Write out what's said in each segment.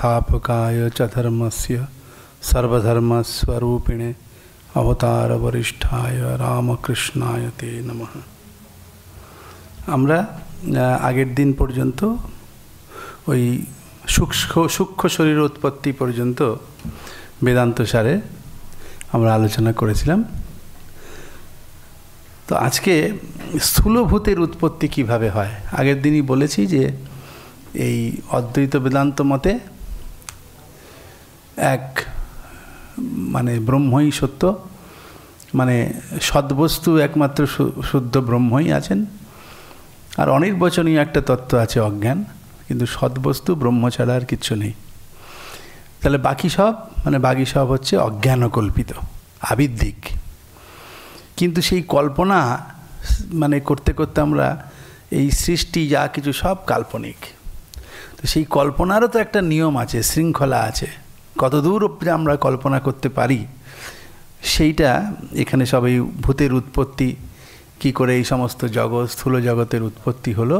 संस्थापकाय च धर्मस्य सर्वधर्मस्वरूपिणे অবতারবরিষ্ঠায় রামকৃষ্ণায় তে নম আমরা আগের দিন পর্যন্ত ওই সূক্ষ্ম সূক্ষ্ম শরীর উৎপত্তি পর্যন্ত বেদান্ত সারে আমরা আলোচনা করেছিলাম তো আজকে স্থূলভূতের উৎপত্তি কিভাবে হয় আগের দিনই বলেছি যে এই অদ্বৈত বেদান্ত মতে এক মানে ব্রহ্মই সত্য মানে সদ্বস্তু একমাত্র শুদ্ধ ব্রহ্মই আছেন আর অনির্বচনীয় একটা তত্ত্ব আছে অজ্ঞান কিন্তু সদ্বস্তু ব্রহ্ম ছাড়া আর কিচ্ছু নেই তাহলে বাকি সব মানে বাকি সব হচ্ছে অজ্ঞানকল্পিত আবিদ্যিক কিন্তু সেই কল্পনা মানে করতে করতে আমরা এই সৃষ্টি যা কিছু সব কাল্পনিক তো সেই কল্পনারও তো একটা নিয়ম আছে শৃঙ্খলা আছে দূর অব্দি আমরা কল্পনা করতে পারি সেইটা এখানে সবাই ভূতের উৎপত্তি কি করে এই সমস্ত জগৎ স্থূল জগতের উৎপত্তি হলো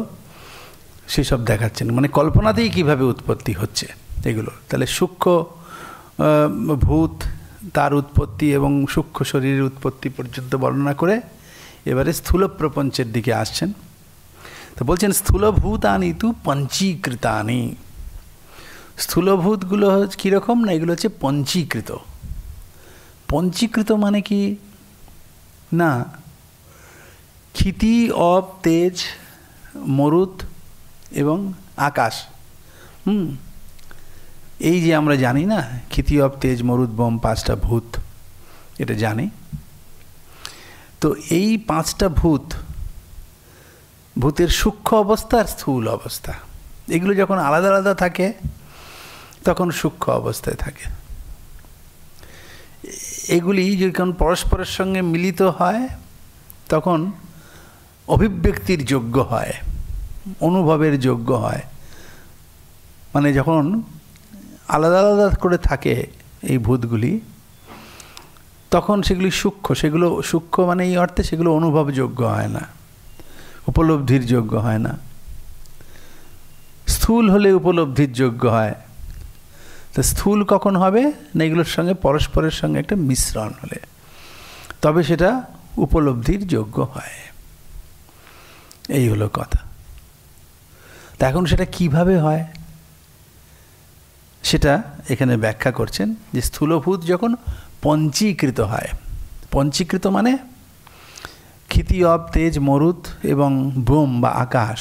সেসব দেখাচ্ছেন মানে কল্পনাতেই কিভাবে উৎপত্তি হচ্ছে এগুলো তাহলে সূক্ষ্ম ভূত তার উৎপত্তি এবং সূক্ষ্ম শরীরের উৎপত্তি পর্যন্ত বর্ণনা করে এবারে স্থূল প্রপঞ্চের দিকে আসছেন তো বলছেন স্থূলভূতানি তু পঞ্চীকৃতানি স্থূলভূতগুলো হচ্ছে কীরকম না এগুলো হচ্ছে পঞ্চীকৃত পঞ্চীকৃত মানে কি না ক্ষিতি অপ তেজ মরুত এবং আকাশ হুম এই যে আমরা জানি না ক্ষিতি অপ তেজ মরুত বম পাঁচটা ভূত এটা জানি তো এই পাঁচটা ভূত ভূতের সূক্ষ্ম অবস্থা আর স্থূল অবস্থা এগুলো যখন আলাদা আলাদা থাকে তখন সূক্ষ্ম অবস্থায় থাকে এগুলি যখন পরস্পরের সঙ্গে মিলিত হয় তখন অভিব্যক্তির যোগ্য হয় অনুভবের যোগ্য হয় মানে যখন আলাদা আলাদা করে থাকে এই ভূতগুলি তখন সেগুলি সূক্ষ্ম সেগুলো সূক্ষ্ম মানে এই অর্থে সেগুলো অনুভবযোগ্য হয় না উপলব্ধির যোগ্য হয় না স্থূল হলে উপলব্ধির যোগ্য হয় তো স্থূল কখন হবে না এগুলোর সঙ্গে পরস্পরের সঙ্গে একটা মিশ্রণ হলে তবে সেটা উপলব্ধির যোগ্য হয় এই হলো কথা তা এখন সেটা কিভাবে হয় সেটা এখানে ব্যাখ্যা করছেন যে স্থূলভূত যখন পঞ্চীকৃত হয় পঞ্চীকৃত মানে অব তেজ মরুত এবং ব্রোম বা আকাশ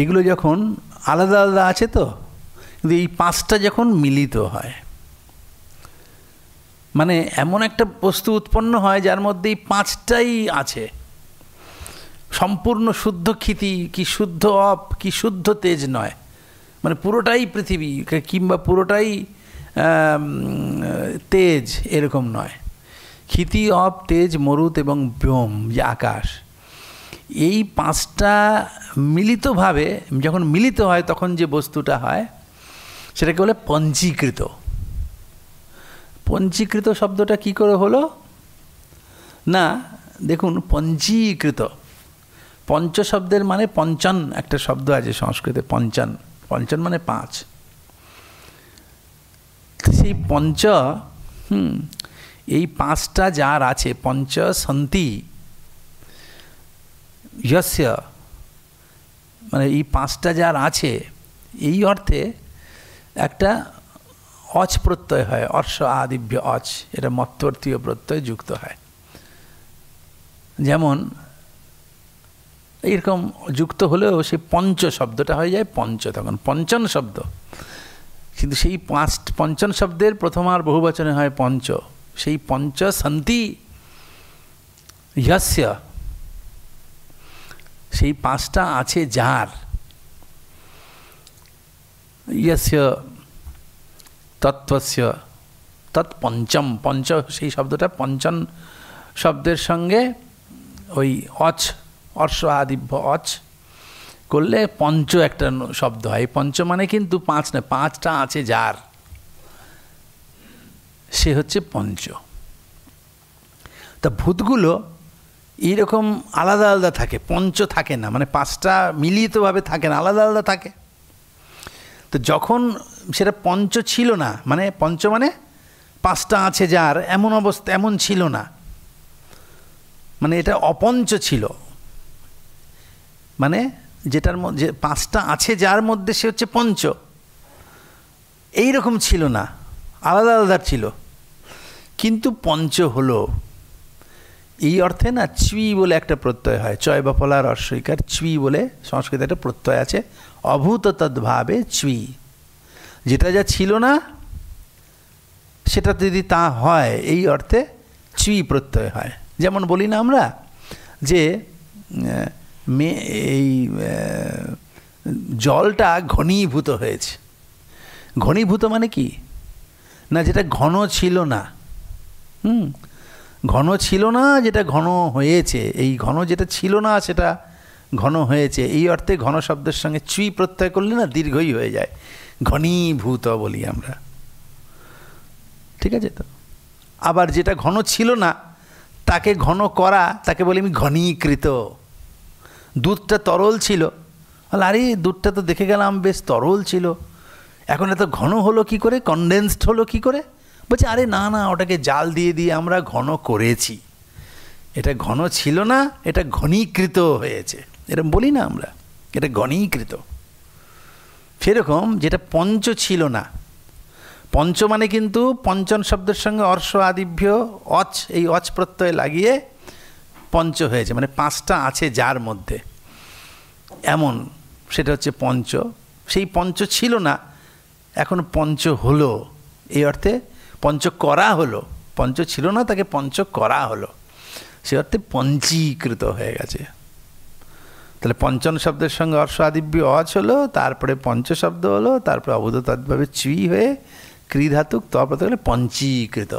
এগুলো যখন আলাদা আলাদা আছে তো কিন্তু এই পাঁচটা যখন মিলিত হয় মানে এমন একটা বস্তু উৎপন্ন হয় যার মধ্যে এই পাঁচটাই আছে সম্পূর্ণ শুদ্ধ ক্ষিতি কি শুদ্ধ অপ কি শুদ্ধ তেজ নয় মানে পুরোটাই পৃথিবী কিংবা পুরোটাই তেজ এরকম নয় ক্ষিতি অপ তেজ মরুত এবং ব্যোম যে আকাশ এই পাঁচটা মিলিতভাবে যখন মিলিত হয় তখন যে বস্তুটা হয় সেটাকে বলে পঞ্জীকৃত পঞ্জীকৃত শব্দটা কি করে হলো না দেখুন পঞ্জীকৃত পঞ্চ শব্দের মানে পঞ্চান একটা শব্দ আছে সংস্কৃতে পঞ্চান পঞ্চন মানে পাঁচ সেই পঞ্চ হুম এই পাঁচটা যার আছে পঞ্চ সন্তি মানে এই পাঁচটা যার আছে এই অর্থে একটা অচ প্রত্যয় হয় অর্শ আদিব্য অচ এটা মত্তর্তীয় প্রত্যয় যুক্ত হয় যেমন এইরকম যুক্ত হলেও সেই পঞ্চ শব্দটা হয়ে যায় পঞ্চ তখন পঞ্চন শব্দ কিন্তু সেই পাঁচ পঞ্চন শব্দের প্রথম আর বহুবচনে হয় পঞ্চ সেই পঞ্চ সন্তি ইহস্য সেই পাঁচটা আছে যার ইয়স্য তত্ত্বস্য তৎপঞ্চম পঞ্চ সেই শব্দটা পঞ্চন শব্দের সঙ্গে ওই অচ অর্শ আদিভ্য অচ করলে পঞ্চ একটা শব্দ হয় পঞ্চ মানে কিন্তু পাঁচ নয় পাঁচটা আছে যার সে হচ্ছে পঞ্চ তা ভূতগুলো এইরকম আলাদা আলাদা থাকে পঞ্চ থাকে না মানে পাঁচটা মিলিতভাবে থাকে না আলাদা আলাদা থাকে তো যখন সেটা পঞ্চ ছিল না মানে পঞ্চ মানে পাঁচটা আছে যার এমন অবস্থা এমন ছিল না মানে এটা অপঞ্চ ছিল মানে যেটার মধ্যে পাঁচটা আছে যার মধ্যে সে হচ্ছে পঞ্চ এই রকম ছিল না আলাদা আলাদা ছিল কিন্তু পঞ্চ হলো এই অর্থে না চুই বলে একটা প্রত্যয় হয় চয় বা ফলার অস্বীকার চুই বলে সংস্কৃত একটা প্রত্যয় আছে অভূত তদ্ভাবে চুই যেটা যা ছিল না সেটা যদি তা হয় এই অর্থে চুই প্রত্যয় হয় যেমন বলি না আমরা যে মে এই জলটা ঘনীভূত হয়েছে ঘনীভূত মানে কি না যেটা ঘন ছিল না হুম ঘন ছিল না যেটা ঘন হয়েছে এই ঘন যেটা ছিল না সেটা ঘন হয়েছে এই অর্থে ঘন শব্দের সঙ্গে চুই প্রত্যয় করলে না দীর্ঘই হয়ে যায় ঘনীভূত বলি আমরা ঠিক আছে তো আবার যেটা ঘন ছিল না তাকে ঘন করা তাকে বলি আমি ঘনীকৃত দুধটা তরল ছিল আরে দুধটা তো দেখে গেলাম বেশ তরল ছিল এখন এত ঘন হলো কি করে কনডেন্সড হলো কি করে বলছে আরে না না ওটাকে জাল দিয়ে দিয়ে আমরা ঘন করেছি এটা ঘন ছিল না এটা ঘনীকৃত হয়েছে এরকম বলি না আমরা এটা গণীকৃত সেরকম যেটা পঞ্চ ছিল না পঞ্চ মানে কিন্তু পঞ্চন শব্দের সঙ্গে অর্ষ আদিভ্য অচ এই অচ প্রত্যয় লাগিয়ে পঞ্চ হয়েছে মানে পাঁচটা আছে যার মধ্যে এমন সেটা হচ্ছে পঞ্চ সেই পঞ্চ ছিল না এখন পঞ্চ হলো এই অর্থে পঞ্চ করা হলো পঞ্চ ছিল না তাকে পঞ্চ করা হলো সে অর্থে পঞ্চীকৃত হয়ে গেছে তাহলে পঞ্চন শব্দের সঙ্গে আদিব্য অচ হলো তারপরে পঞ্চ শব্দ হলো তারপরে অবধতভাবে তদ্ভাবে চুই হয়ে ক্রিধাতুক তপ হলে পঞ্চীকৃত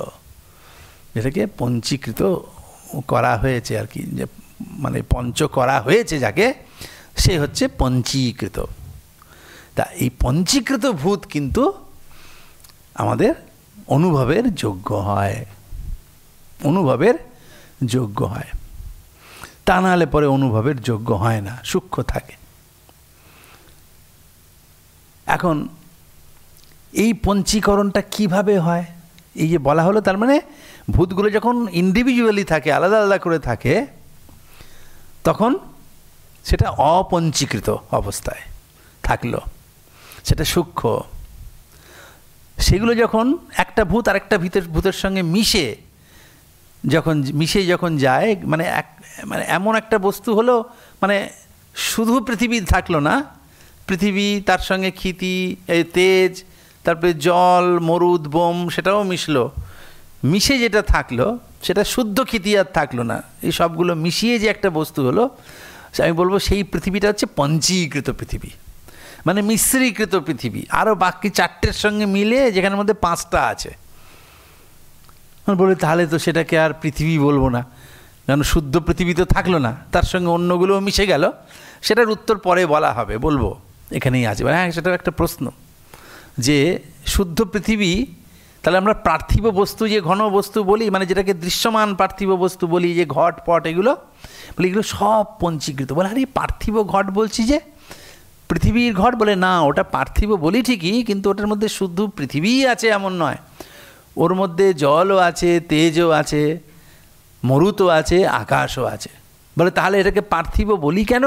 যেটাকে পঞ্চীকৃত করা হয়েছে আর কি যে মানে পঞ্চ করা হয়েছে যাকে সে হচ্ছে পঞ্চীকৃত তা এই পঞ্চীকৃত ভূত কিন্তু আমাদের অনুভবের যোগ্য হয় অনুভবের যোগ্য হয় তা নাহলে পরে অনুভবের যোগ্য হয় না সূক্ষ্ম থাকে এখন এই পঞ্চীকরণটা কিভাবে হয় এই যে বলা হলো তার মানে ভূতগুলো যখন ইন্ডিভিজুয়ালি থাকে আলাদা আলাদা করে থাকে তখন সেটা অপঞ্চীকৃত অবস্থায় থাকলো সেটা সূক্ষ্ম সেগুলো যখন একটা ভূত আরেকটা ভিতর ভূতের সঙ্গে মিশে যখন মিশে যখন যায় মানে এক মানে এমন একটা বস্তু হলো মানে শুধু পৃথিবী থাকলো না পৃথিবী তার সঙ্গে ক্ষিতি তেজ তারপরে জল মরুদ বোম সেটাও মিশলো মিশে যেটা থাকলো সেটা শুদ্ধ ক্ষিতি আর থাকলো না এই সবগুলো মিশিয়ে যে একটা বস্তু হলো আমি বলবো সেই পৃথিবীটা হচ্ছে পঞ্চীকৃত পৃথিবী মানে মিশ্রীকৃত পৃথিবী আরও বাকি চারটের সঙ্গে মিলে যেখানের মধ্যে পাঁচটা আছে বলি তাহলে তো সেটাকে আর পৃথিবী বলবো না যেন শুদ্ধ পৃথিবীতে থাকলো না তার সঙ্গে অন্যগুলোও মিশে গেল সেটার উত্তর পরে বলা হবে বলবো এখানেই আছে হ্যাঁ সেটাও একটা প্রশ্ন যে শুদ্ধ পৃথিবী তাহলে আমরা পার্থিব বস্তু যে ঘন বস্তু বলি মানে যেটাকে দৃশ্যমান পার্থিব বস্তু বলি যে ঘট পট এগুলো বলি এগুলো সব পঞ্চীকৃত বলে আরে পার্থিব ঘট বলছি যে পৃথিবীর ঘট বলে না ওটা পার্থিব বলি ঠিকই কিন্তু ওটার মধ্যে শুদ্ধ পৃথিবীই আছে এমন নয় ওর মধ্যে জলও আছে তেজও আছে মরু আছে আকাশও আছে বলে তাহলে এটাকে পার্থিব বলি কেন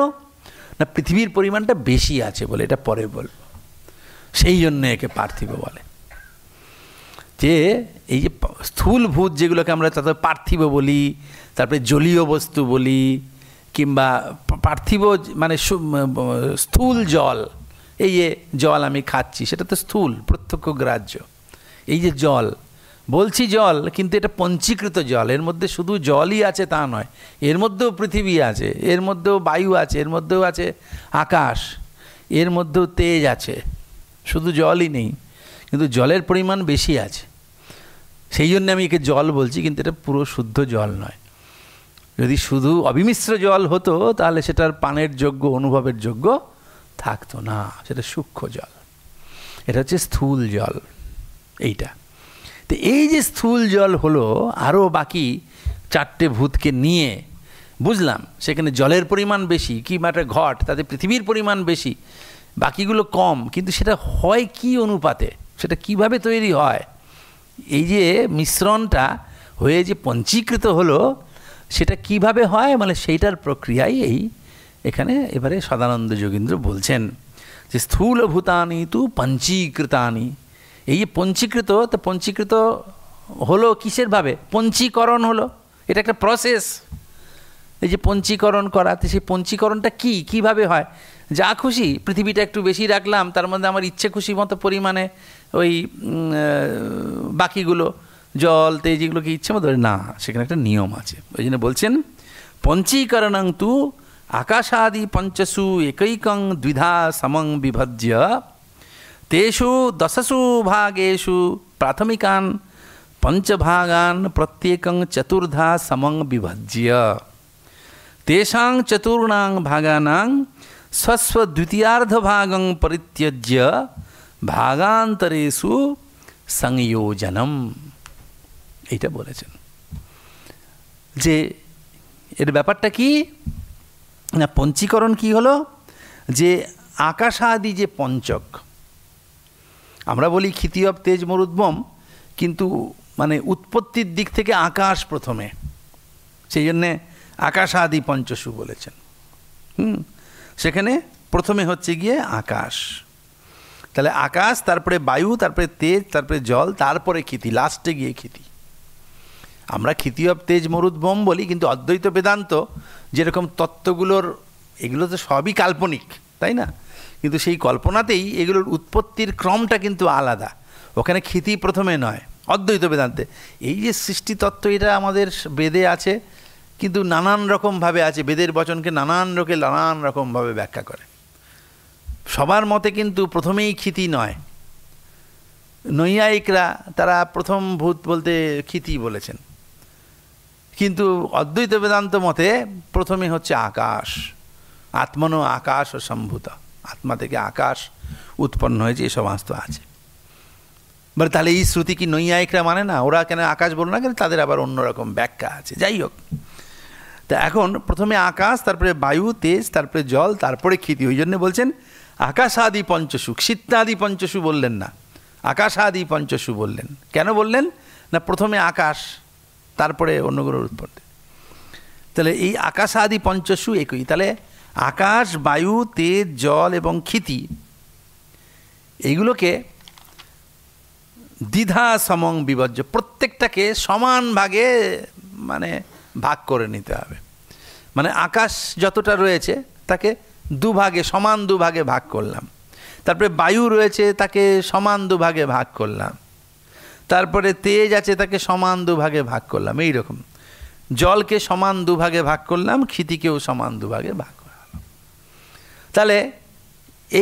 না পৃথিবীর পরিমাণটা বেশি আছে বলে এটা পরে বলবো সেই জন্য একে পার্থিব বলে যে এই যে স্থূল ভূত যেগুলোকে আমরা তাদের পার্থিব বলি তারপরে জলীয় বস্তু বলি কিংবা পার্থিব মানে স্থূল জল এই যে জল আমি খাচ্ছি সেটা তো স্থূল প্রত্যক্ষ গ্রাহ্য এই যে জল বলছি জল কিন্তু এটা পঞ্চীকৃত জল এর মধ্যে শুধু জলই আছে তা নয় এর মধ্যেও পৃথিবী আছে এর মধ্যেও বায়ু আছে এর মধ্যেও আছে আকাশ এর মধ্যেও তেজ আছে শুধু জলই নেই কিন্তু জলের পরিমাণ বেশি আছে সেই জন্য আমি একে জল বলছি কিন্তু এটা পুরো শুদ্ধ জল নয় যদি শুধু অবিমিশ্র জল হতো তাহলে সেটার পানের যোগ্য অনুভবের যোগ্য থাকতো না সেটা সূক্ষ্ম জল এটা হচ্ছে স্থূল জল এইটা তো এই যে স্থূল জল হলো আরও বাকি চারটে ভূতকে নিয়ে বুঝলাম সেখানে জলের পরিমাণ বেশি কি একটা ঘট তাতে পৃথিবীর পরিমাণ বেশি বাকিগুলো কম কিন্তু সেটা হয় কি অনুপাতে সেটা কিভাবে তৈরি হয় এই যে মিশ্রণটা হয়ে যে পঞ্চীকৃত হলো সেটা কিভাবে হয় মানে সেইটার প্রক্রিয়াই এই এখানে এবারে সদানন্দ যোগীন্দ্র বলছেন যে স্থূল ভূতানি তু পঞ্চীকৃতানি এই পঞ্চীকৃত তো পঞ্চীকৃত হলো কিসের ভাবে পঞ্চীকরণ হলো এটা একটা প্রসেস এই যে পঞ্চীকরণ করা তো সেই পঞ্চীকরণটা কি কিভাবে হয় যা খুশি পৃথিবীটা একটু বেশি রাখলাম তার মধ্যে আমার ইচ্ছে খুশি মতো পরিমাণে ওই বাকিগুলো জল তে যেগুলো কি ইচ্ছে মতো না সেখানে একটা নিয়ম আছে ওই জন্য বলছেন পঞ্চীকরণং তু আকাশাদি পঞ্চসু একৈকং দ্বিধা সমং বিভজ্য तेषु दशसु भागेषु प्राथमिकान् पंचभागान् प्रत्येकं चतुर्धा समं विभज्य तेषां चतुर्णां भागानां स्वस्वद्वितीयार्धभागं परित्यज्य भागान्तरेषु संयोजनम् এইটা বলেছেন যে এর ব্যাপারটা কি না পঞ্চীকরণ কি হলো যে আকাশাদি যে পঞ্চক আমরা বলি খিতি অব তেজ মরুদ্বম কিন্তু মানে উৎপত্তির দিক থেকে আকাশ প্রথমে সেই জন্যে আকাশ আদি পঞ্চশু বলেছেন হুম সেখানে প্রথমে হচ্ছে গিয়ে আকাশ তাহলে আকাশ তারপরে বায়ু তারপরে তেজ তারপরে জল তারপরে খিতি লাস্টে গিয়ে খিতি আমরা খিতি অব তেজ মরুদ্বম বলি কিন্তু অদ্বৈত বেদান্ত যেরকম তত্ত্বগুলোর এগুলো তো সবই কাল্পনিক তাই না কিন্তু সেই কল্পনাতেই এগুলোর উৎপত্তির ক্রমটা কিন্তু আলাদা ওখানে ক্ষিতি প্রথমে নয় অদ্বৈত বেদান্তে এই যে সৃষ্টিতত্ত্ব এটা আমাদের বেদে আছে কিন্তু নানান রকমভাবে আছে বেদের বচনকে নানান রকে নানান রকমভাবে ব্যাখ্যা করে সবার মতে কিন্তু প্রথমেই ক্ষিতি নয় নৈয়ায়িকরা তারা প্রথম ভূত বলতে ক্ষিতি বলেছেন কিন্তু অদ্বৈত বেদান্ত মতে প্রথমে হচ্ছে আকাশ আত্মনো আকাশ ও সম্ভূতা আত্মা থেকে আকাশ উৎপন্ন হয়েছে এই সমস্ত আছে বলে তাহলে এই শ্রুতি কি নৈয়ায়িকরা মানে না ওরা কেন আকাশ বলো না কেন তাদের আবার অন্যরকম ব্যাখ্যা আছে যাই হোক তা এখন প্রথমে আকাশ তারপরে বায়ু তেজ তারপরে জল তারপরে ক্ষিতি ওই জন্য বলছেন আকাশাদি পঞ্চসু ক্ষিত্তাদি পঞ্চসু বললেন না আকাশাদি পঞ্চসু বললেন কেন বললেন না প্রথমে আকাশ তারপরে অন্যগুলোর উৎপত্তি তাহলে এই আকাশাদি পঞ্চসু একই তাহলে আকাশ বায়ু তেজ জল এবং ক্ষিতি এইগুলোকে দ্বিধা সমং বিবর্জ্য প্রত্যেকটাকে সমান ভাগে মানে ভাগ করে নিতে হবে মানে আকাশ যতটা রয়েছে তাকে দুভাগে সমান দুভাগে ভাগ করলাম তারপরে বায়ু রয়েছে তাকে সমান দুভাগে ভাগ করলাম তারপরে তেজ আছে তাকে সমান দুভাগে ভাগ করলাম এই রকম জলকে সমান দুভাগে ভাগ করলাম ক্ষিতিকেও সমান দুভাগে ভাগ করলাম তাহলে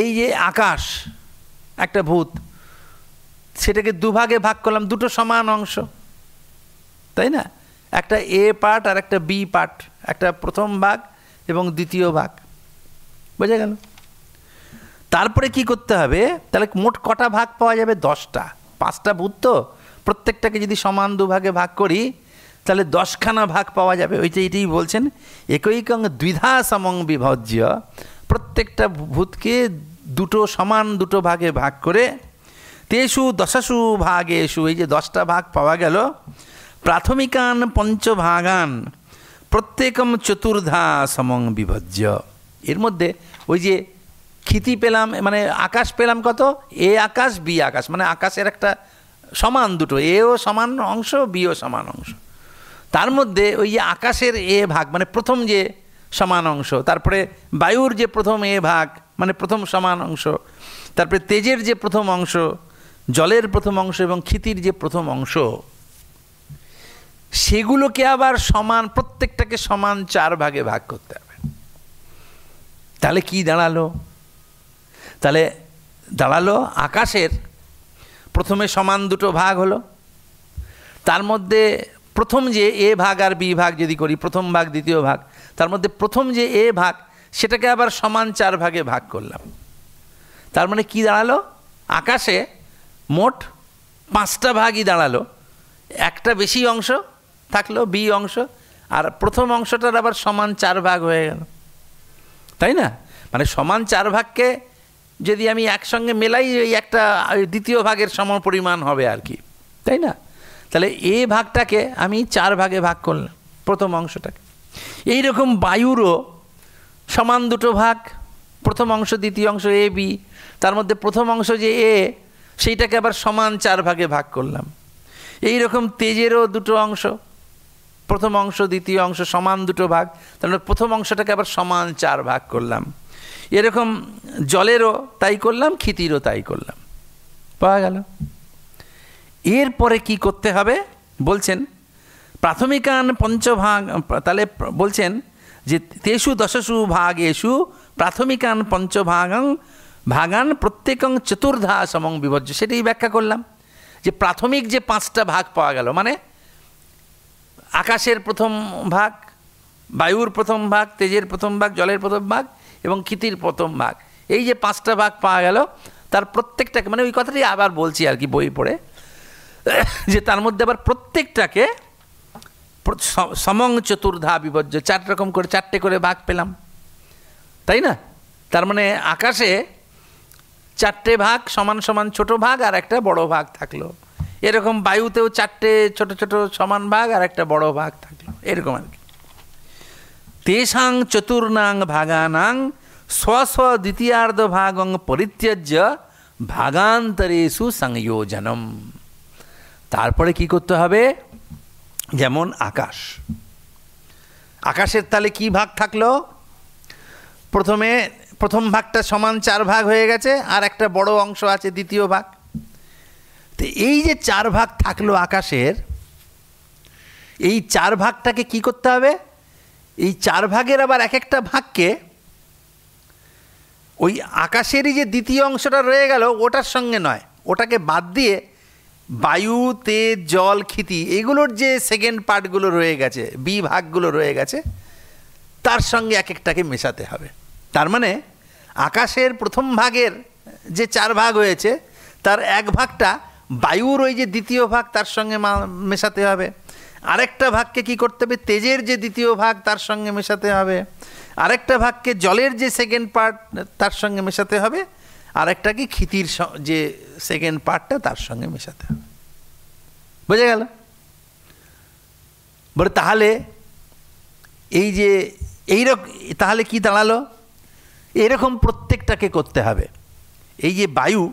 এই যে আকাশ একটা ভূত সেটাকে দুভাগে ভাগ করলাম দুটো সমান অংশ তাই না একটা এ পার্ট আর একটা বি পার্ট একটা প্রথম ভাগ এবং দ্বিতীয় ভাগ বোঝা গেল তারপরে কি করতে হবে তাহলে মোট কটা ভাগ পাওয়া যাবে দশটা পাঁচটা ভূত তো প্রত্যেকটাকে যদি সমান দুভাগে ভাগ করি তাহলে দশখানা ভাগ পাওয়া যাবে ওইটা এটাই বলছেন একই কং দ্বিধা সমং বিভজ্য প্রত্যেকটা ভূতকে দুটো সমান দুটো ভাগে ভাগ করে তেসু দশাসু এসু এই যে দশটা ভাগ পাওয়া গেল প্রাথমিকান পঞ্চভাগান প্রত্যেকম চতুর্ধা সমং বিভজ্য এর মধ্যে ওই যে ক্ষিতি পেলাম মানে আকাশ পেলাম কত এ আকাশ বি আকাশ মানে আকাশের একটা সমান দুটো এও সমান অংশ বিও সমান অংশ তার মধ্যে ওই যে আকাশের এ ভাগ মানে প্রথম যে সমান অংশ তারপরে বায়ুর যে প্রথম এ ভাগ মানে প্রথম সমান অংশ তারপরে তেজের যে প্রথম অংশ জলের প্রথম অংশ এবং ক্ষিতির যে প্রথম অংশ সেগুলোকে আবার সমান প্রত্যেকটাকে সমান চার ভাগে ভাগ করতে হবে তাহলে কি দাঁড়ালো তাহলে দাঁড়ালো আকাশের প্রথমে সমান দুটো ভাগ হলো তার মধ্যে প্রথম যে এ ভাগ আর বি ভাগ যদি করি প্রথম ভাগ দ্বিতীয় ভাগ তার মধ্যে প্রথম যে এ ভাগ সেটাকে আবার সমান চার ভাগে ভাগ করলাম তার মানে কি দাঁড়ালো আকাশে মোট পাঁচটা ভাগই দাঁড়ালো একটা বেশি অংশ থাকলো বি অংশ আর প্রথম অংশটার আবার সমান চার ভাগ হয়ে গেল তাই না মানে সমান চার ভাগকে যদি আমি একসঙ্গে মেলাই ওই একটা দ্বিতীয় ভাগের সম পরিমাণ হবে আর কি তাই না তাহলে এ ভাগটাকে আমি চার ভাগে ভাগ করলাম প্রথম অংশটাকে এই রকম বায়ুরও সমান দুটো ভাগ প্রথম অংশ দ্বিতীয় অংশ এ বি তার মধ্যে প্রথম অংশ যে এ সেইটাকে আবার সমান চার ভাগে ভাগ করলাম এই রকম তেজেরও দুটো অংশ প্রথম অংশ দ্বিতীয় অংশ সমান দুটো ভাগ তাহলে মানে প্রথম অংশটাকে আবার সমান চার ভাগ করলাম এরকম জলেরও তাই করলাম ক্ষিতিরও তাই করলাম পাওয়া গেল এরপরে কি করতে হবে বলছেন প্রাথমিকান পঞ্চভাগ তাহলে বলছেন যে তেসু দশসু এসু প্রাথমিকান পঞ্চভাগং ভাগান প্রত্যেকং চতুর্ধা সমং বিভজ্য সেটাই ব্যাখ্যা করলাম যে প্রাথমিক যে পাঁচটা ভাগ পাওয়া গেল মানে আকাশের প্রথম ভাগ বায়ুর প্রথম ভাগ তেজের প্রথম ভাগ জলের প্রথম ভাগ এবং ক্ষিতির প্রথম ভাগ এই যে পাঁচটা ভাগ পাওয়া গেল তার প্রত্যেকটাকে মানে ওই কথাটি আবার বলছি আর কি বই পড়ে যে তার মধ্যে আবার প্রত্যেকটাকে সমং চতুর্ধা বিপর্য চার রকম করে চারটে করে ভাগ পেলাম তাই না তার মানে আকাশে চারটে ভাগ সমান সমান ছোট ভাগ আর একটা বড় ভাগ থাকলো এরকম বায়ুতেও চারটে ছোট ছোট সমান ভাগ আর একটা বড় ভাগ থাকলো এরকম আর কি তেষাং চতুর্ণাং ভাগানাং স্ব স্ব দ্বিতীয়ার্ধ ভাগং পরিত্যাজ্য ভাগান্তরেষু সংযোজনম তারপরে কি করতে হবে যেমন আকাশ আকাশের তালে কি ভাগ থাকলো প্রথমে প্রথম ভাগটা সমান চার ভাগ হয়ে গেছে আর একটা বড় অংশ আছে দ্বিতীয় ভাগ তো এই যে চার ভাগ থাকলো আকাশের এই চার ভাগটাকে কি করতে হবে এই চার ভাগের আবার এক একটা ভাগকে ওই আকাশেরই যে দ্বিতীয় অংশটা রয়ে গেল ওটার সঙ্গে নয় ওটাকে বাদ দিয়ে বায়ু তেজ জল ক্ষিতি এগুলোর যে সেকেন্ড পার্টগুলো রয়ে গেছে বিভাগগুলো রয়ে গেছে তার সঙ্গে এক একটাকে মেশাতে হবে তার মানে আকাশের প্রথম ভাগের যে চার ভাগ হয়েছে তার এক ভাগটা বায়ুর ওই যে দ্বিতীয় ভাগ তার সঙ্গে মেশাতে হবে আরেকটা ভাগকে কি করতে হবে তেজের যে দ্বিতীয় ভাগ তার সঙ্গে মেশাতে হবে আরেকটা ভাগকে জলের যে সেকেন্ড পার্ট তার সঙ্গে মেশাতে হবে আর কি ক্ষিতির যে সেকেন্ড পার্টটা তার সঙ্গে মেশাতে হবে বোঝা গেল বলে তাহলে এই যে এইরকম তাহলে কি দাঁড়ালো এরকম প্রত্যেকটাকে করতে হবে এই যে বায়ু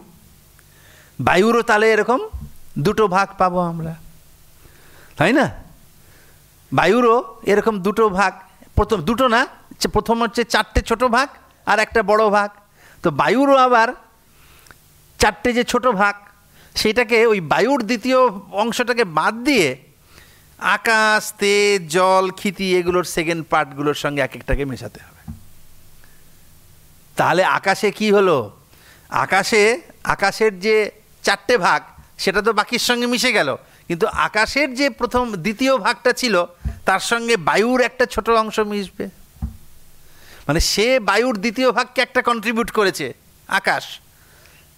বায়ুরও তাহলে এরকম দুটো ভাগ পাবো আমরা তাই না বায়ুরও এরকম দুটো ভাগ প্রথম দুটো না প্রথম হচ্ছে চারটে ছোট ভাগ আর একটা বড় ভাগ তো বায়ুরও আবার চারটে যে ছোট ভাগ সেটাকে ওই বায়ুর দ্বিতীয় অংশটাকে বাদ দিয়ে আকাশ তেজ জল ক্ষিতি এগুলোর সেকেন্ড পার্টগুলোর সঙ্গে এক একটাকে মেশাতে হবে তাহলে আকাশে কি হলো আকাশে আকাশের যে চারটে ভাগ সেটা তো বাকির সঙ্গে মিশে গেল কিন্তু আকাশের যে প্রথম দ্বিতীয় ভাগটা ছিল তার সঙ্গে বায়ুর একটা ছোট অংশ মিশবে মানে সে বায়ুর দ্বিতীয় ভাগকে একটা কন্ট্রিবিউট করেছে আকাশ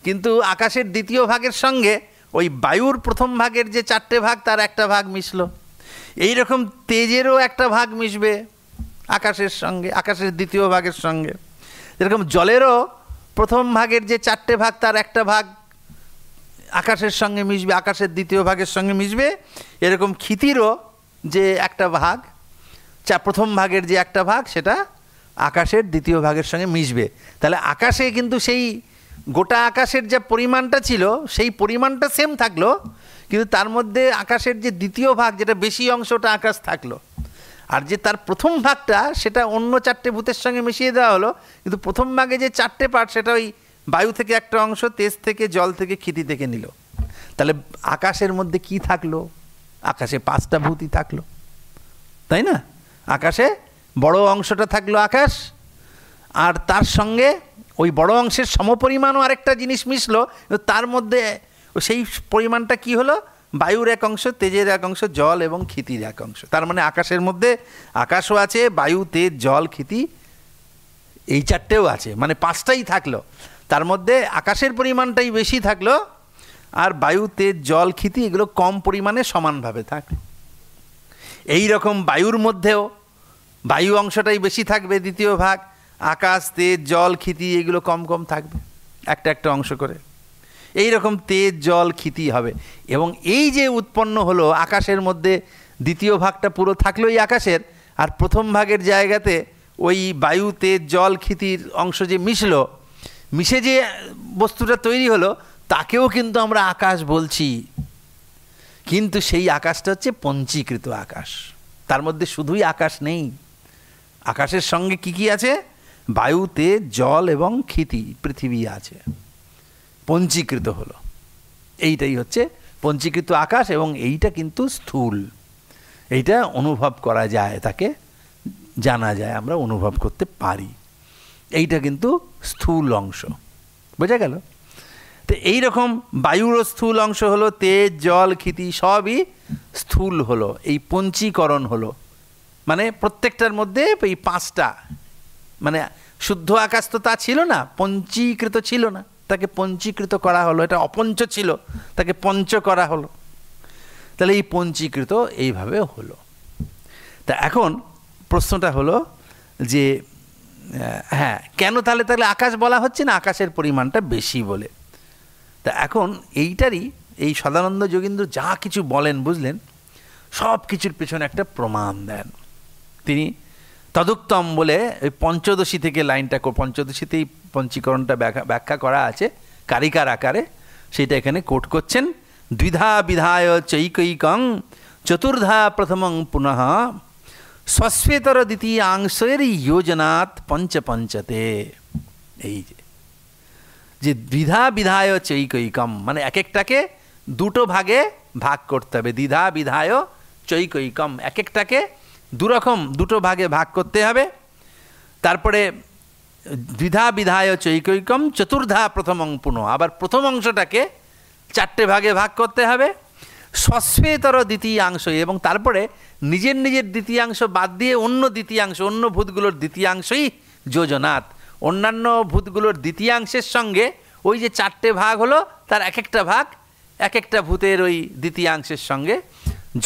কিন্তু আকাশের দ্বিতীয় ভাগের সঙ্গে ওই বায়ুর প্রথম ভাগের যে চারটে ভাগ তার একটা ভাগ মিশল এই রকম তেজেরও একটা ভাগ মিশবে আকাশের সঙ্গে আকাশের দ্বিতীয় ভাগের সঙ্গে যেরকম জলেরও প্রথম ভাগের যে চারটে ভাগ তার একটা ভাগ আকাশের সঙ্গে মিশবে আকাশের দ্বিতীয় ভাগের সঙ্গে মিশবে এরকম ক্ষিতিরও যে একটা ভাগ চা প্রথম ভাগের যে একটা ভাগ সেটা আকাশের দ্বিতীয় ভাগের সঙ্গে মিশবে তাহলে আকাশে কিন্তু সেই গোটা আকাশের যে পরিমাণটা ছিল সেই পরিমাণটা সেম থাকলো কিন্তু তার মধ্যে আকাশের যে দ্বিতীয় ভাগ যেটা বেশি অংশটা আকাশ থাকলো আর যে তার প্রথম ভাগটা সেটা অন্য চারটে ভূতের সঙ্গে মিশিয়ে দেওয়া হলো কিন্তু প্রথম ভাগে যে চারটে পার্ট সেটা ওই বায়ু থেকে একটা অংশ তেজ থেকে জল থেকে ক্ষিতি থেকে নিল তাহলে আকাশের মধ্যে কি থাকলো আকাশে পাঁচটা ভূতই থাকলো তাই না আকাশে বড় অংশটা থাকলো আকাশ আর তার সঙ্গে ওই বড় অংশের সমপরিমাণও আরেকটা জিনিস মিশলো তার মধ্যে সেই পরিমাণটা কি হলো বায়ুর এক অংশ তেজের এক অংশ জল এবং ক্ষিতির এক অংশ তার মানে আকাশের মধ্যে আকাশও আছে বায়ু তেজ জল ক্ষিতি এই চারটেও আছে মানে পাঁচটাই থাকলো তার মধ্যে আকাশের পরিমাণটাই বেশি থাকলো আর বায়ু তেজ জল ক্ষিতি এগুলো কম পরিমাণে সমানভাবে থাকে এই রকম বায়ুর মধ্যেও বায়ু অংশটাই বেশি থাকবে দ্বিতীয় ভাগ আকাশ তেজ জল ক্ষিতি এগুলো কম কম থাকবে একটা একটা অংশ করে এই রকম তেজ জল ক্ষিতি হবে এবং এই যে উৎপন্ন হলো আকাশের মধ্যে দ্বিতীয় ভাগটা পুরো থাকলো এই আকাশের আর প্রথম ভাগের জায়গাতে ওই বায়ু তেজ জল ক্ষিতির অংশ যে মিশল মিশে যে বস্তুটা তৈরি হলো তাকেও কিন্তু আমরা আকাশ বলছি কিন্তু সেই আকাশটা হচ্ছে পঞ্চীকৃত আকাশ তার মধ্যে শুধুই আকাশ নেই আকাশের সঙ্গে কি কি আছে বায়ুতে জল এবং ক্ষিতি পৃথিবী আছে পঞ্চীকৃত হলো এইটাই হচ্ছে পঞ্চীকৃত আকাশ এবং এইটা কিন্তু স্থূল এইটা অনুভব করা যায় তাকে জানা যায় আমরা অনুভব করতে পারি এইটা কিন্তু স্থূল অংশ বোঝা গেল তো এইরকম বায়ুর স্থূল অংশ হলো তেজ জল ক্ষিতি সবই স্থূল হলো এই পঞ্চীকরণ হলো মানে প্রত্যেকটার মধ্যে এই পাঁচটা মানে শুদ্ধ আকাশ তো তা ছিল না পঞ্চীকৃত ছিল না তাকে পঞ্চীকৃত করা হলো এটা অপঞ্চ ছিল তাকে পঞ্চ করা হলো তাহলে এই পঞ্চীকৃত এইভাবে হলো তা এখন প্রশ্নটা হলো যে হ্যাঁ কেন তাহলে তাহলে আকাশ বলা হচ্ছে না আকাশের পরিমাণটা বেশি বলে তা এখন এইটারই এই সদানন্দ যোগীন্দ্র যা কিছু বলেন বুঝলেন সব কিছুর পেছনে একটা প্রমাণ দেন তিনি তদুক্তম বলে ওই পঞ্চদশী থেকে লাইনটা পঞ্চদশীতেই পঞ্চীকরণটা ব্যাখ্যা করা আছে কারিকার আকারে সেটা এখানে কোট করছেন দ্বিধা বিধায় চৈকৈকং চতুর্ধা প্রথমং পুনঃ স্বশ্বেতর দ্বিতীয়াংশের যোজনাত পঞ্চ পঞ্চতে এই যে যে দ্বিধা বিধায় চৈকৈকম মানে এক একটাকে দুটো ভাগে ভাগ করতে হবে দ্বিধা বিধায় চৈকৈকম এক একটাকে দুরকম দুটো ভাগে ভাগ করতে হবে তারপরে দ্বিধা বিধায় চৈকৈকম চতুর্ধা প্রথম পুনঃ আবার প্রথম অংশটাকে চারটে ভাগে ভাগ করতে হবে সস্বেতর দ্বিতীয়াংশ এবং তারপরে নিজের নিজের দ্বিতীয়াংশ বাদ দিয়ে অন্য দ্বিতীয়াংশ অন্য ভূতগুলোর দ্বিতীয়াংশই যোজনাত অন্যান্য ভূতগুলোর দ্বিতীয়াংশের সঙ্গে ওই যে চারটে ভাগ হলো তার এক একটা ভাগ এক একটা ভূতের ওই দ্বিতীয়াংশের সঙ্গে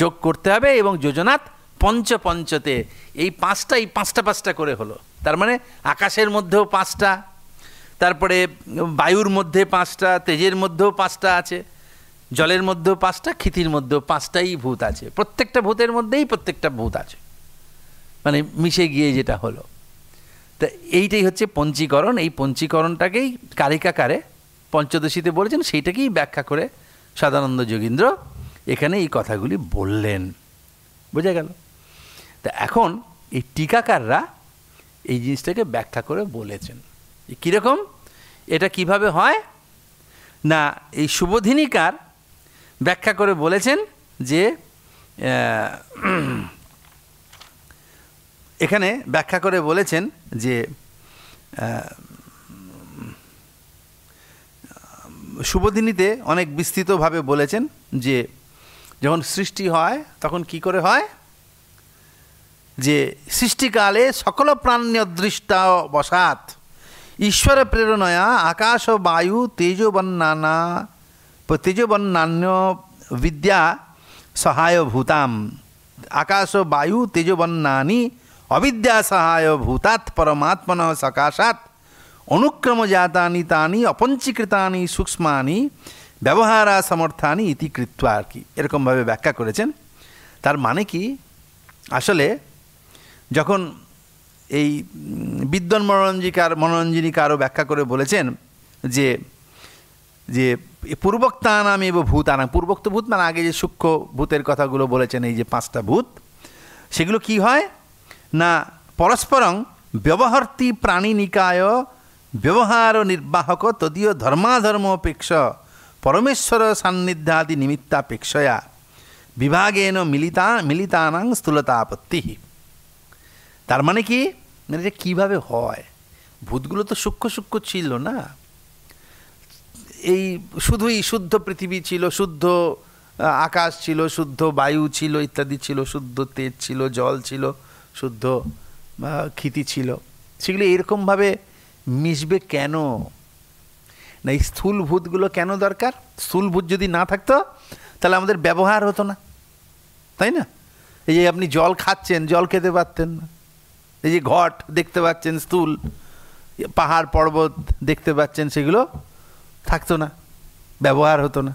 যোগ করতে হবে এবং যোজনাথ পঞ্চ পঞ্চতে এই পাঁচটা এই পাঁচটা পাঁচটা করে হলো তার মানে আকাশের মধ্যেও পাঁচটা তারপরে বায়ুর মধ্যে পাঁচটা তেজের মধ্যেও পাঁচটা আছে জলের মধ্যেও পাঁচটা ক্ষিতির মধ্যেও পাঁচটাই ভূত আছে প্রত্যেকটা ভূতের মধ্যেই প্রত্যেকটা ভূত আছে মানে মিশে গিয়ে যেটা হলো তা এইটাই হচ্ছে পঞ্চীকরণ এই পঞ্চীকরণটাকেই কারিকাকারে পঞ্চদশীতে বলেছেন সেইটাকেই ব্যাখ্যা করে সদানন্দ যোগীন্দ্র এখানে এই কথাগুলি বললেন বোঝা গেল তা এখন এই টিকাকাররা এই জিনিসটাকে ব্যাখ্যা করে বলেছেন কীরকম এটা কিভাবে হয় না এই শুভধিনিকার ব্যাখ্যা করে বলেছেন যে এখানে ব্যাখ্যা করে বলেছেন যে শুভদিনীতে অনেক বিস্তৃতভাবে বলেছেন যে যখন সৃষ্টি হয় তখন কি করে হয় যে সৃষ্টিকালে সকল প্রাণ্যদৃষ্টা বসাত ঈশ্বর প্রেরণয়া আকাশ বায়ু তেজবন্নানা তেজবন্যান্য বিদ্যা সহায় ভূতাম আকাশ বায়ু তেজবন্যানি অবিদ্যা সহায় ভূতাৎ পরমাত্মন সকাশাৎ অনুক্রম জাতানি তানি অপঞ্চীকৃতানি সূক্ষ্মানি ব্যবহারা সমর্থানি ইতি কৃত্য আর কি এরকমভাবে ব্যাখ্যা করেছেন তার মানে কি আসলে যখন এই বিদ্যন মনোরঞ্জিকার মনোরঞ্জিনী কারও ব্যাখ্যা করে বলেছেন যে যে পূর্বক্তানাম এব আনাম পূর্বক্ত ভূত মানে আগে যে সূক্ষ্ম ভূতের কথাগুলো বলেছেন এই যে পাঁচটা ভূত সেগুলো কি হয় না পরস্পরং ব্যবহার্তি প্রাণী নিকায় ব্যবহার নির্বাহক তদীয় ধর্মাধর্ম অপেক্ষ পরমেশ্বর সান্নিধ্যাদি নিমিত্তাপেক্ষয়া বিভাগেন মিলিতা মিলিতানাং স্থূলতা আপত্তি তার মানে কি মানে যে কীভাবে হয় ভূতগুলো তো সূক্ষ্ম সূক্ষ্ম ছিল না এই শুধুই শুদ্ধ পৃথিবী ছিল শুদ্ধ আকাশ ছিল শুদ্ধ বায়ু ছিল ইত্যাদি ছিল শুদ্ধ তেজ ছিল জল ছিল শুদ্ধ ক্ষিতি ছিল সেগুলো এরকমভাবে মিশবে কেন না এই স্থূল ভূতগুলো কেন দরকার স্থূল ভূত যদি না থাকতো তাহলে আমাদের ব্যবহার হতো না তাই না এই যে আপনি জল খাচ্ছেন জল খেতে পারতেন না এই যে ঘট দেখতে পাচ্ছেন স্থূল পাহাড় পর্বত দেখতে পাচ্ছেন সেগুলো থাকতো না ব্যবহার হতো না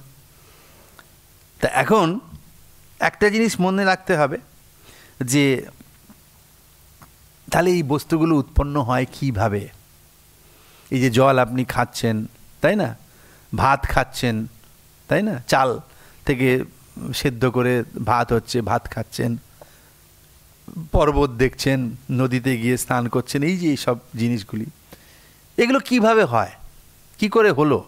তা এখন একটা জিনিস মনে রাখতে হবে যে তাহলে এই বস্তুগুলো উৎপন্ন হয় কিভাবে এই যে জল আপনি খাচ্ছেন তাই না ভাত খাচ্ছেন তাই না চাল থেকে সেদ্ধ করে ভাত হচ্ছে ভাত খাচ্ছেন পর্বত দেখছেন নদীতে গিয়ে স্নান করছেন এই যে সব জিনিসগুলি এগুলো কিভাবে হয় কি করে হলো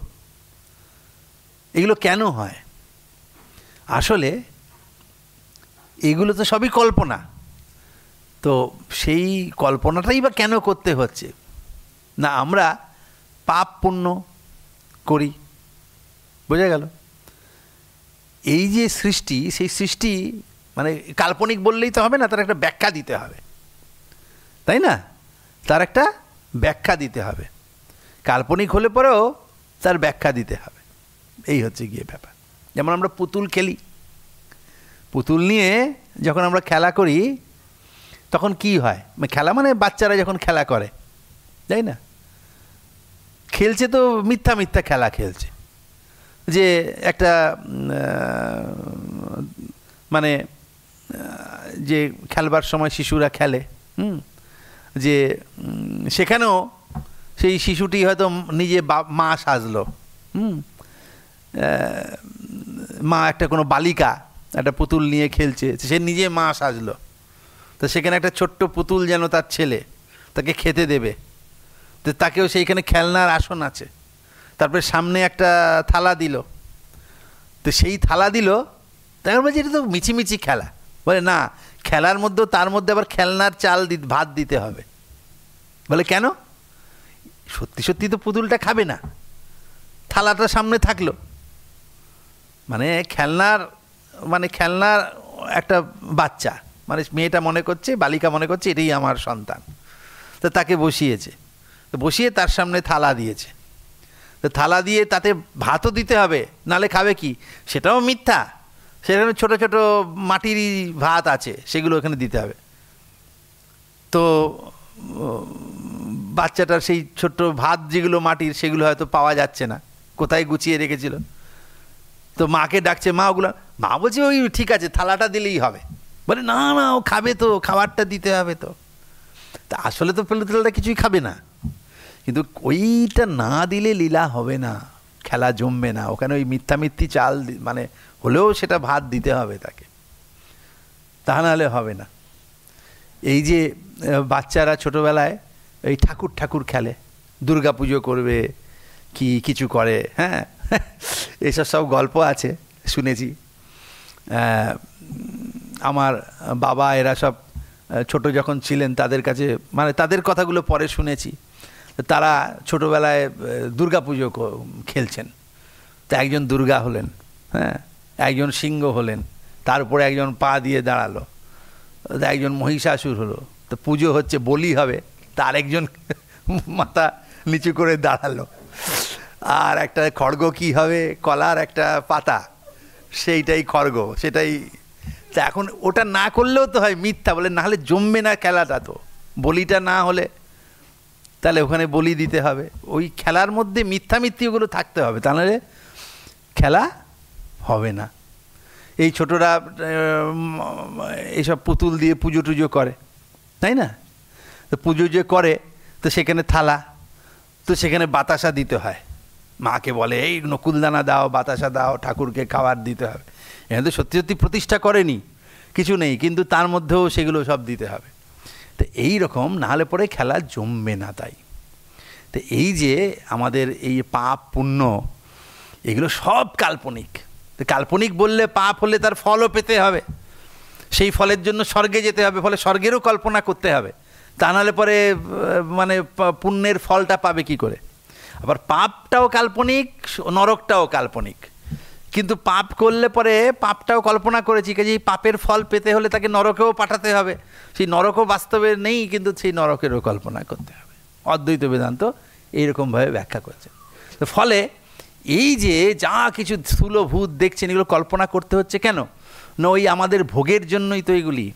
এগুলো কেন হয় আসলে এগুলো তো সবই কল্পনা তো সেই কল্পনাটাই বা কেন করতে হচ্ছে না আমরা পাপ পুণ্য করি বোঝা গেল এই যে সৃষ্টি সেই সৃষ্টি মানে কাল্পনিক বললেই তো হবে না তার একটা ব্যাখ্যা দিতে হবে তাই না তার একটা ব্যাখ্যা দিতে হবে কাল্পনিক হলে পরেও তার ব্যাখ্যা দিতে হবে এই হচ্ছে গিয়ে ব্যাপার যেমন আমরা পুতুল খেলি পুতুল নিয়ে যখন আমরা খেলা করি তখন কি হয় মানে খেলা মানে বাচ্চারা যখন খেলা করে তাই না খেলছে তো মিথ্যা মিথ্যা খেলা খেলছে যে একটা মানে যে খেলবার সময় শিশুরা খেলে হুম যে সেখানেও সেই শিশুটি হয়তো নিজে মা সাজলো হুম মা একটা কোনো বালিকা একটা পুতুল নিয়ে খেলছে সে নিজে মা সাজলো তো সেখানে একটা ছোট্ট পুতুল যেন তার ছেলে তাকে খেতে দেবে তো তাকেও সেইখানে খেলনার আসন আছে তারপরে সামনে একটা থালা দিল তো সেই থালা দিল তাই বলছে মানে এটা তো মিছিমিছি খেলা বলে না খেলার মধ্যে তার মধ্যে আবার খেলনার চাল দি ভাত দিতে হবে বলে কেন সত্যি সত্যি তো পুতুলটা খাবে না থালাটা সামনে থাকলো মানে খেলনার মানে খেলনার একটা বাচ্চা মানে মেয়েটা মনে করছে বালিকা মনে করছে এটাই আমার সন্তান তো তাকে বসিয়েছে তো বসিয়ে তার সামনে থালা দিয়েছে তো থালা দিয়ে তাতে ভাতও দিতে হবে নালে খাবে কি সেটাও মিথ্যা সেখানে ছোট ছোট মাটিরই ভাত আছে সেগুলো ওখানে দিতে হবে তো বাচ্চাটার সেই ছোট্ট ভাত যেগুলো মাটির সেগুলো হয়তো পাওয়া যাচ্ছে না কোথায় গুছিয়ে রেখেছিল তো মাকে ডাকছে মা ওগুলো মা বলছে ওই ঠিক আছে থালাটা দিলেই হবে বলে না না ও খাবে তো খাবারটা দিতে হবে তো তা আসলে তো পেলু তেলাটা কিছুই খাবে না কিন্তু ওইটা না দিলে লীলা হবে না খেলা জমবে না ওখানে ওই মিথ্যা মিথ্যি চাল মানে হলেও সেটা ভাত দিতে হবে তাকে তা নাহলে হবে না এই যে বাচ্চারা ছোটোবেলায় এই ঠাকুর ঠাকুর খেলে দুর্গা পুজো করবে কি কিছু করে হ্যাঁ এসব সব গল্প আছে শুনেছি আমার বাবা এরা সব ছোট যখন ছিলেন তাদের কাছে মানে তাদের কথাগুলো পরে শুনেছি তারা ছোটোবেলায় দুর্গা পুজো খেলছেন তো একজন দুর্গা হলেন হ্যাঁ একজন সিংহ হলেন তারপরে একজন পা দিয়ে দাঁড়ালো একজন মহিষাসুর হলো তো পুজো হচ্ছে বলি হবে তার একজন মাথা নিচু করে দাঁড়ালো আর একটা খড়গ কী হবে কলার একটা পাতা সেইটাই খড়গ সেটাই তা এখন ওটা না করলেও তো হয় মিথ্যা বলে না হলে জমবে না খেলাটা তো বলিটা না হলে তাহলে ওখানে বলি দিতে হবে ওই খেলার মধ্যে মিথ্যা মিথ্যিগুলো থাকতে হবে তাহলে খেলা হবে না এই ছোটরা এইসব পুতুল দিয়ে পুজো টুজো করে তাই না তো পুজো যে করে তো সেখানে থালা তো সেখানে বাতাসা দিতে হয় মাকে বলে এই নকুলদানা দাও বাতাসা দাও ঠাকুরকে খাবার দিতে হবে এখানে তো সত্যি সত্যি প্রতিষ্ঠা করেনি কিছু নেই কিন্তু তার মধ্যেও সেগুলো সব দিতে হবে তো এই রকম নাহলে পরে খেলা জমবে না তাই তো এই যে আমাদের এই পাপ পুণ্য এগুলো সব কাল্পনিক কাল্পনিক বললে পাপ হলে তার ফলও পেতে হবে সেই ফলের জন্য স্বর্গে যেতে হবে ফলে স্বর্গেরও কল্পনা করতে হবে তা নাহলে পরে মানে পুণ্যের ফলটা পাবে কি করে আবার পাপটাও কাল্পনিক নরকটাও কাল্পনিক কিন্তু পাপ করলে পরে পাপটাও কল্পনা করেছি কাজে এই পাপের ফল পেতে হলে তাকে নরকেও পাঠাতে হবে সেই নরকও বাস্তবে নেই কিন্তু সেই নরকেরও কল্পনা করতে হবে অদ্বৈত বেদান্ত এইরকমভাবে ব্যাখ্যা করছে তো ফলে এই যে যা কিছু স্থূলভূত দেখছেন এগুলো কল্পনা করতে হচ্ছে কেন না ওই আমাদের ভোগের জন্যই তো এগুলি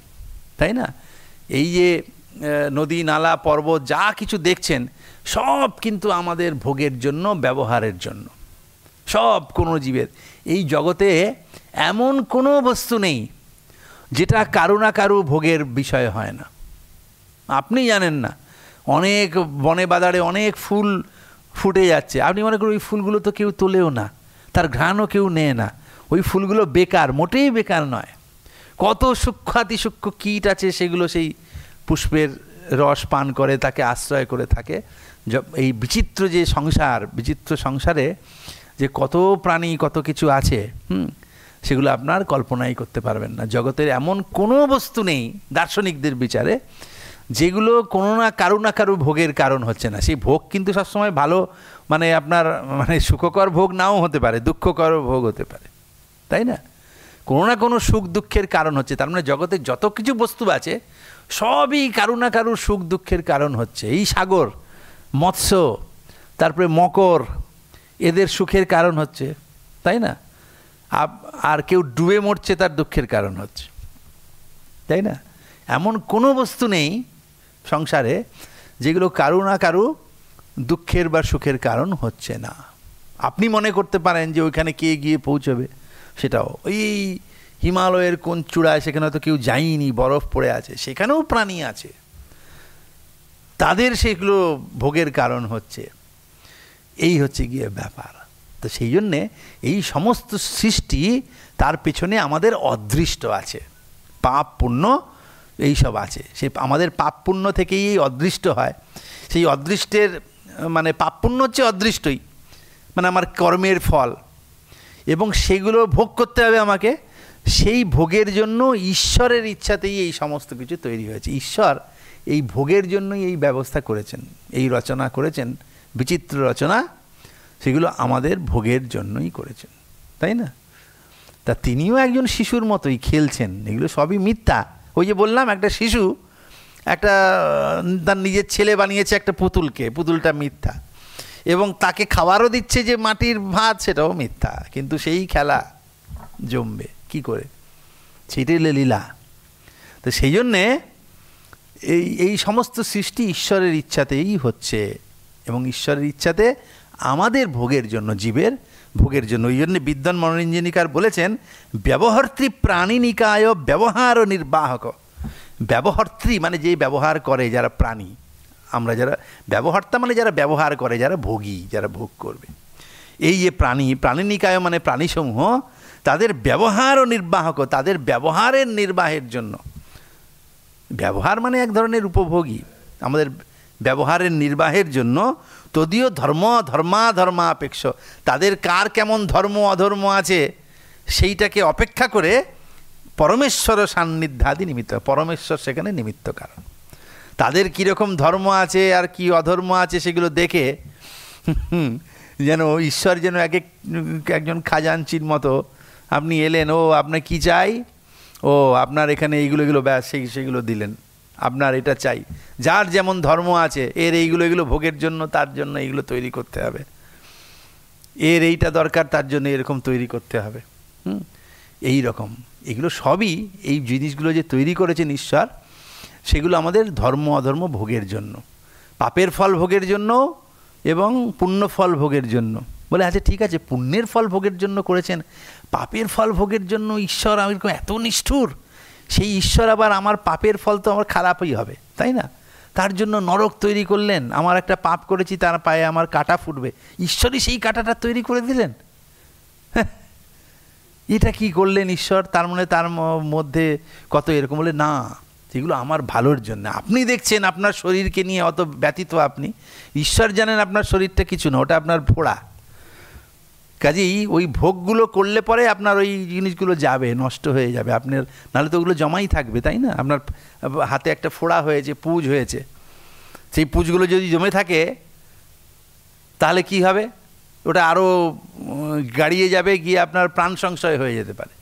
তাই না এই যে নদী নালা পর্বত যা কিছু দেখছেন সব কিন্তু আমাদের ভোগের জন্য ব্যবহারের জন্য সব কোনো জীবের এই জগতে এমন কোনো বস্তু নেই যেটা কারো না কারো ভোগের বিষয় হয় না আপনি জানেন না অনেক বনে বাজারে অনেক ফুল ফুটে যাচ্ছে আপনি মনে করুন ওই ফুলগুলো তো কেউ তোলেও না তার ঘ্রাণও কেউ নেয় না ওই ফুলগুলো বেকার মোটেই বেকার নয় কত সূক্ষ্মাতি সূক্ষ্ম কীট আছে সেগুলো সেই পুষ্পের রস পান করে তাকে আশ্রয় করে থাকে এই বিচিত্র যে সংসার বিচিত্র সংসারে যে কত প্রাণী কত কিছু আছে হুম সেগুলো আপনার কল্পনাই করতে পারবেন না জগতের এমন কোনো বস্তু নেই দার্শনিকদের বিচারে যেগুলো কোনো না কারো না কারো ভোগের কারণ হচ্ছে না সেই ভোগ কিন্তু সবসময় ভালো মানে আপনার মানে সুখকর ভোগ নাও হতে পারে দুঃখকর ভোগ হতে পারে তাই না কোনো না কোনো সুখ দুঃখের কারণ হচ্ছে তার মানে জগতে যত কিছু বস্তু আছে সবই কারো না কারোর সুখ দুঃখের কারণ হচ্ছে এই সাগর মৎস্য তারপরে মকর এদের সুখের কারণ হচ্ছে তাই না আর কেউ ডুবে মরছে তার দুঃখের কারণ হচ্ছে তাই না এমন কোনো বস্তু নেই সংসারে যেগুলো কারু না কারু দুঃখের বা সুখের কারণ হচ্ছে না আপনি মনে করতে পারেন যে ওইখানে কে গিয়ে পৌঁছবে সেটাও ওই হিমালয়ের কোন চূড়ায় সেখানে হয়তো কেউ যায়নি বরফ পড়ে আছে সেখানেও প্রাণী আছে তাদের সেগুলো ভোগের কারণ হচ্ছে এই হচ্ছে গিয়ে ব্যাপার তো সেই জন্যে এই সমস্ত সৃষ্টি তার পেছনে আমাদের অদৃষ্ট আছে পাপ পুণ্য এই সব আছে সে আমাদের পাপ পুণ্য থেকেই এই অদৃষ্ট হয় সেই অদৃষ্টের মানে পাপ পুণ্য হচ্ছে অদৃষ্টই মানে আমার কর্মের ফল এবং সেগুলো ভোগ করতে হবে আমাকে সেই ভোগের জন্য ঈশ্বরের ইচ্ছাতেই এই সমস্ত কিছু তৈরি হয়েছে ঈশ্বর এই ভোগের জন্যই এই ব্যবস্থা করেছেন এই রচনা করেছেন বিচিত্র রচনা সেগুলো আমাদের ভোগের জন্যই করেছেন তাই না তা তিনিও একজন শিশুর মতোই খেলছেন এগুলো সবই মিথ্যা ওই যে বললাম একটা শিশু একটা তার নিজের ছেলে বানিয়েছে একটা পুতুলকে পুতুলটা মিথ্যা এবং তাকে খাবারও দিচ্ছে যে মাটির ভাত সেটাও মিথ্যা কিন্তু সেই খেলা জমবে কি করে সেটাই লীলা তো সেই জন্যে এই এই সমস্ত সৃষ্টি ঈশ্বরের ইচ্ছাতেই হচ্ছে এবং ঈশ্বরের ইচ্ছাতে আমাদের ভোগের জন্য জীবের ভোগের জন্য ওই জন্য বিদ্যান মনোরঞ্জনিকার বলেছেন ব্যবহর্ত্রী প্রাণীনিকায় ব্যবহার ও নির্বাহক ব্যবহর্ত্রী মানে যে ব্যবহার করে যারা প্রাণী আমরা যারা ব্যবহারতা মানে যারা ব্যবহার করে যারা ভোগী যারা ভোগ করবে এই যে প্রাণী প্রাণীনিকায় মানে প্রাণীসমূহ তাদের ব্যবহার ও নির্বাহক তাদের ব্যবহারের নির্বাহের জন্য ব্যবহার মানে এক ধরনের উপভোগী আমাদের ব্যবহারের নির্বাহের জন্য তদীয় ধর্ম ধর্মা আপেক্ষ তাদের কার কেমন ধর্ম অধর্ম আছে সেইটাকে অপেক্ষা করে পরমেশ্বর সান্নিধ্যাদি নিমিত্ত পরমেশ্বর সেখানে নিমিত্ত কারণ তাদের কীরকম ধর্ম আছে আর কি অধর্ম আছে সেগুলো দেখে যেন ঈশ্বর যেন এক এক একজন খাজানচির মতো আপনি এলেন ও আপনার কি চাই ও আপনার এখানে এইগুলো এগুলো ব্যাস সেই সেগুলো দিলেন আপনার এটা চাই যার যেমন ধর্ম আছে এর এইগুলো এগুলো ভোগের জন্য তার জন্য এইগুলো তৈরি করতে হবে এর এইটা দরকার তার জন্য এরকম তৈরি করতে হবে হুম এই রকম এগুলো সবই এই জিনিসগুলো যে তৈরি করেছেন ঈশ্বর সেগুলো আমাদের ধর্ম অধর্ম ভোগের জন্য পাপের ফল ভোগের জন্য এবং পুণ্য ফল ভোগের জন্য বলে আচ্ছা ঠিক আছে পুণ্যের ফল ভোগের জন্য করেছেন পাপের ফল ভোগের জন্য ঈশ্বর আমি এত নিষ্ঠুর সেই ঈশ্বর আবার আমার পাপের ফল তো আমার খারাপই হবে তাই না তার জন্য নরক তৈরি করলেন আমার একটা পাপ করেছি তার পায়ে আমার কাটা ফুটবে ঈশ্বরই সেই কাটাটা তৈরি করে দিলেন এটা কি করলেন ঈশ্বর তার মানে তার মধ্যে কত এরকম বলে না সেগুলো আমার ভালোর জন্য আপনি দেখছেন আপনার শরীরকে নিয়ে অত ব্যতীত আপনি ঈশ্বর জানেন আপনার শরীরটা কিছু না ওটা আপনার ফোড়া কাজেই ওই ভোগগুলো করলে পরে আপনার ওই জিনিসগুলো যাবে নষ্ট হয়ে যাবে আপনার নাহলে তো ওগুলো জমাই থাকবে তাই না আপনার হাতে একটা ফোড়া হয়েছে পুজ হয়েছে সেই পুজগুলো যদি জমে থাকে তাহলে কি হবে ওটা আরও গাড়িয়ে যাবে গিয়ে আপনার প্রাণ সংশয় হয়ে যেতে পারে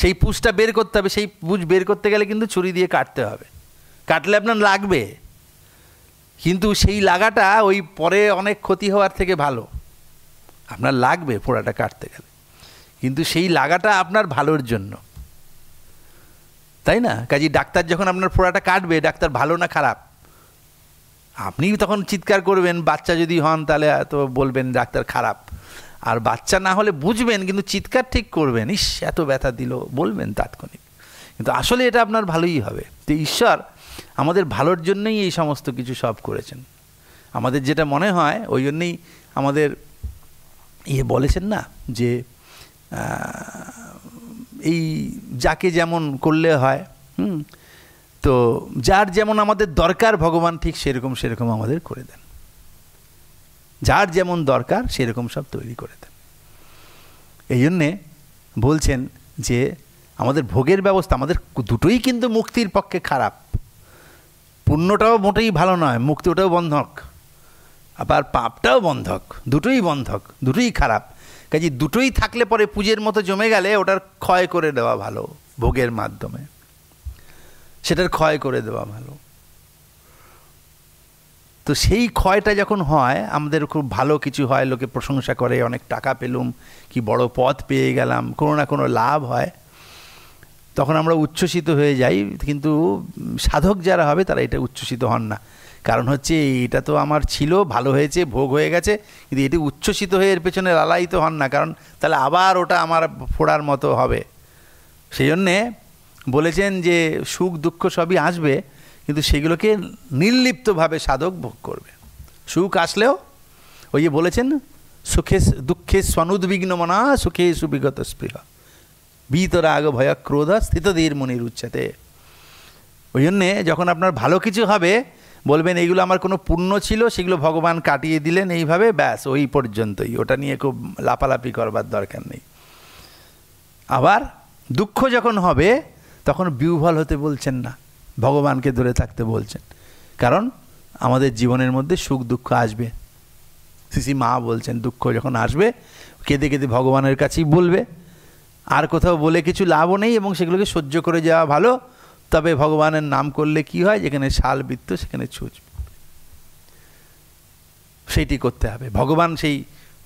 সেই পুজটা বের করতে হবে সেই পুজ বের করতে গেলে কিন্তু ছুরি দিয়ে কাটতে হবে কাটলে আপনার লাগবে কিন্তু সেই লাগাটা ওই পরে অনেক ক্ষতি হওয়ার থেকে ভালো আপনার লাগবে ফোড়াটা কাটতে গেলে কিন্তু সেই লাগাটা আপনার ভালোর জন্য তাই না কাজী ডাক্তার যখন আপনার ফোড়াটা কাটবে ডাক্তার ভালো না খারাপ আপনি তখন চিৎকার করবেন বাচ্চা যদি হন তাহলে তো বলবেন ডাক্তার খারাপ আর বাচ্চা না হলে বুঝবেন কিন্তু চিৎকার ঠিক করবেন ইস এত ব্যথা দিল বলবেন তাৎক্ষণিক কিন্তু আসলে এটা আপনার ভালোই হবে তো ঈশ্বর আমাদের ভালোর জন্যই এই সমস্ত কিছু সব করেছেন আমাদের যেটা মনে হয় ওই জন্যেই আমাদের ইয়ে বলেছেন না যে এই যাকে যেমন করলে হয় হুম তো যার যেমন আমাদের দরকার ভগবান ঠিক সেরকম সেরকম আমাদের করে দেন যার যেমন দরকার সেরকম সব তৈরি করে দেন এই জন্যে বলছেন যে আমাদের ভোগের ব্যবস্থা আমাদের দুটোই কিন্তু মুক্তির পক্ষে খারাপ পুণ্যটাও মোটেই ভালো নয় মুক্তি ওটাও বন্ধক আবার পাপটাও বন্ধক দুটোই বন্ধক দুটোই খারাপ কাজে দুটোই থাকলে পরে পুজোর মতো জমে গেলে ওটার ক্ষয় করে দেওয়া ভালো ভোগের মাধ্যমে সেটার ক্ষয় করে দেওয়া ভালো তো সেই ক্ষয়টা যখন হয় আমাদের খুব ভালো কিছু হয় লোকে প্রশংসা করে অনেক টাকা পেলুম কি বড় পথ পেয়ে গেলাম কোনো না কোনো লাভ হয় তখন আমরা উচ্ছ্বসিত হয়ে যাই কিন্তু সাধক যারা হবে তারা এটা উচ্ছ্বসিত হন না কারণ হচ্ছে এটা তো আমার ছিল ভালো হয়েছে ভোগ হয়ে গেছে কিন্তু এটি উচ্ছ্বসিত হয়ে এর পেছনে লালায়িত হন না কারণ তাহলে আবার ওটা আমার ফোড়ার মতো হবে সেই জন্যে বলেছেন যে সুখ দুঃখ সবই আসবে কিন্তু সেগুলোকে নির্লিপ্তভাবে সাধক ভোগ করবে সুখ আসলেও ওই যে বলেছেন সুখে দুঃখে স্বনুদ্বিগ্ন মনা সুখে সুবিগত স্পৃহ বিতরাগ ভয় ক্রোধ স্থিতধীর মনির উচ্ছেতে ওই জন্যে যখন আপনার ভালো কিছু হবে বলবেন এইগুলো আমার কোনো পুণ্য ছিল সেগুলো ভগবান কাটিয়ে দিলেন এইভাবে ব্যাস ওই পর্যন্তই ওটা নিয়ে খুব লাপালাপি করবার দরকার নেই আবার দুঃখ যখন হবে তখন বিউভল হতে বলছেন না ভগবানকে ধরে থাকতে বলছেন কারণ আমাদের জীবনের মধ্যে সুখ দুঃখ আসবে শিশি মা বলছেন দুঃখ যখন আসবে কেঁদে কেঁদে ভগবানের কাছেই বলবে আর কোথাও বলে কিছু লাভও নেই এবং সেগুলোকে সহ্য করে যাওয়া ভালো তবে ভগবানের নাম করলে কি হয় যেখানে শাল বৃত্ত সেখানে ছুঁচ সেইটি করতে হবে ভগবান সেই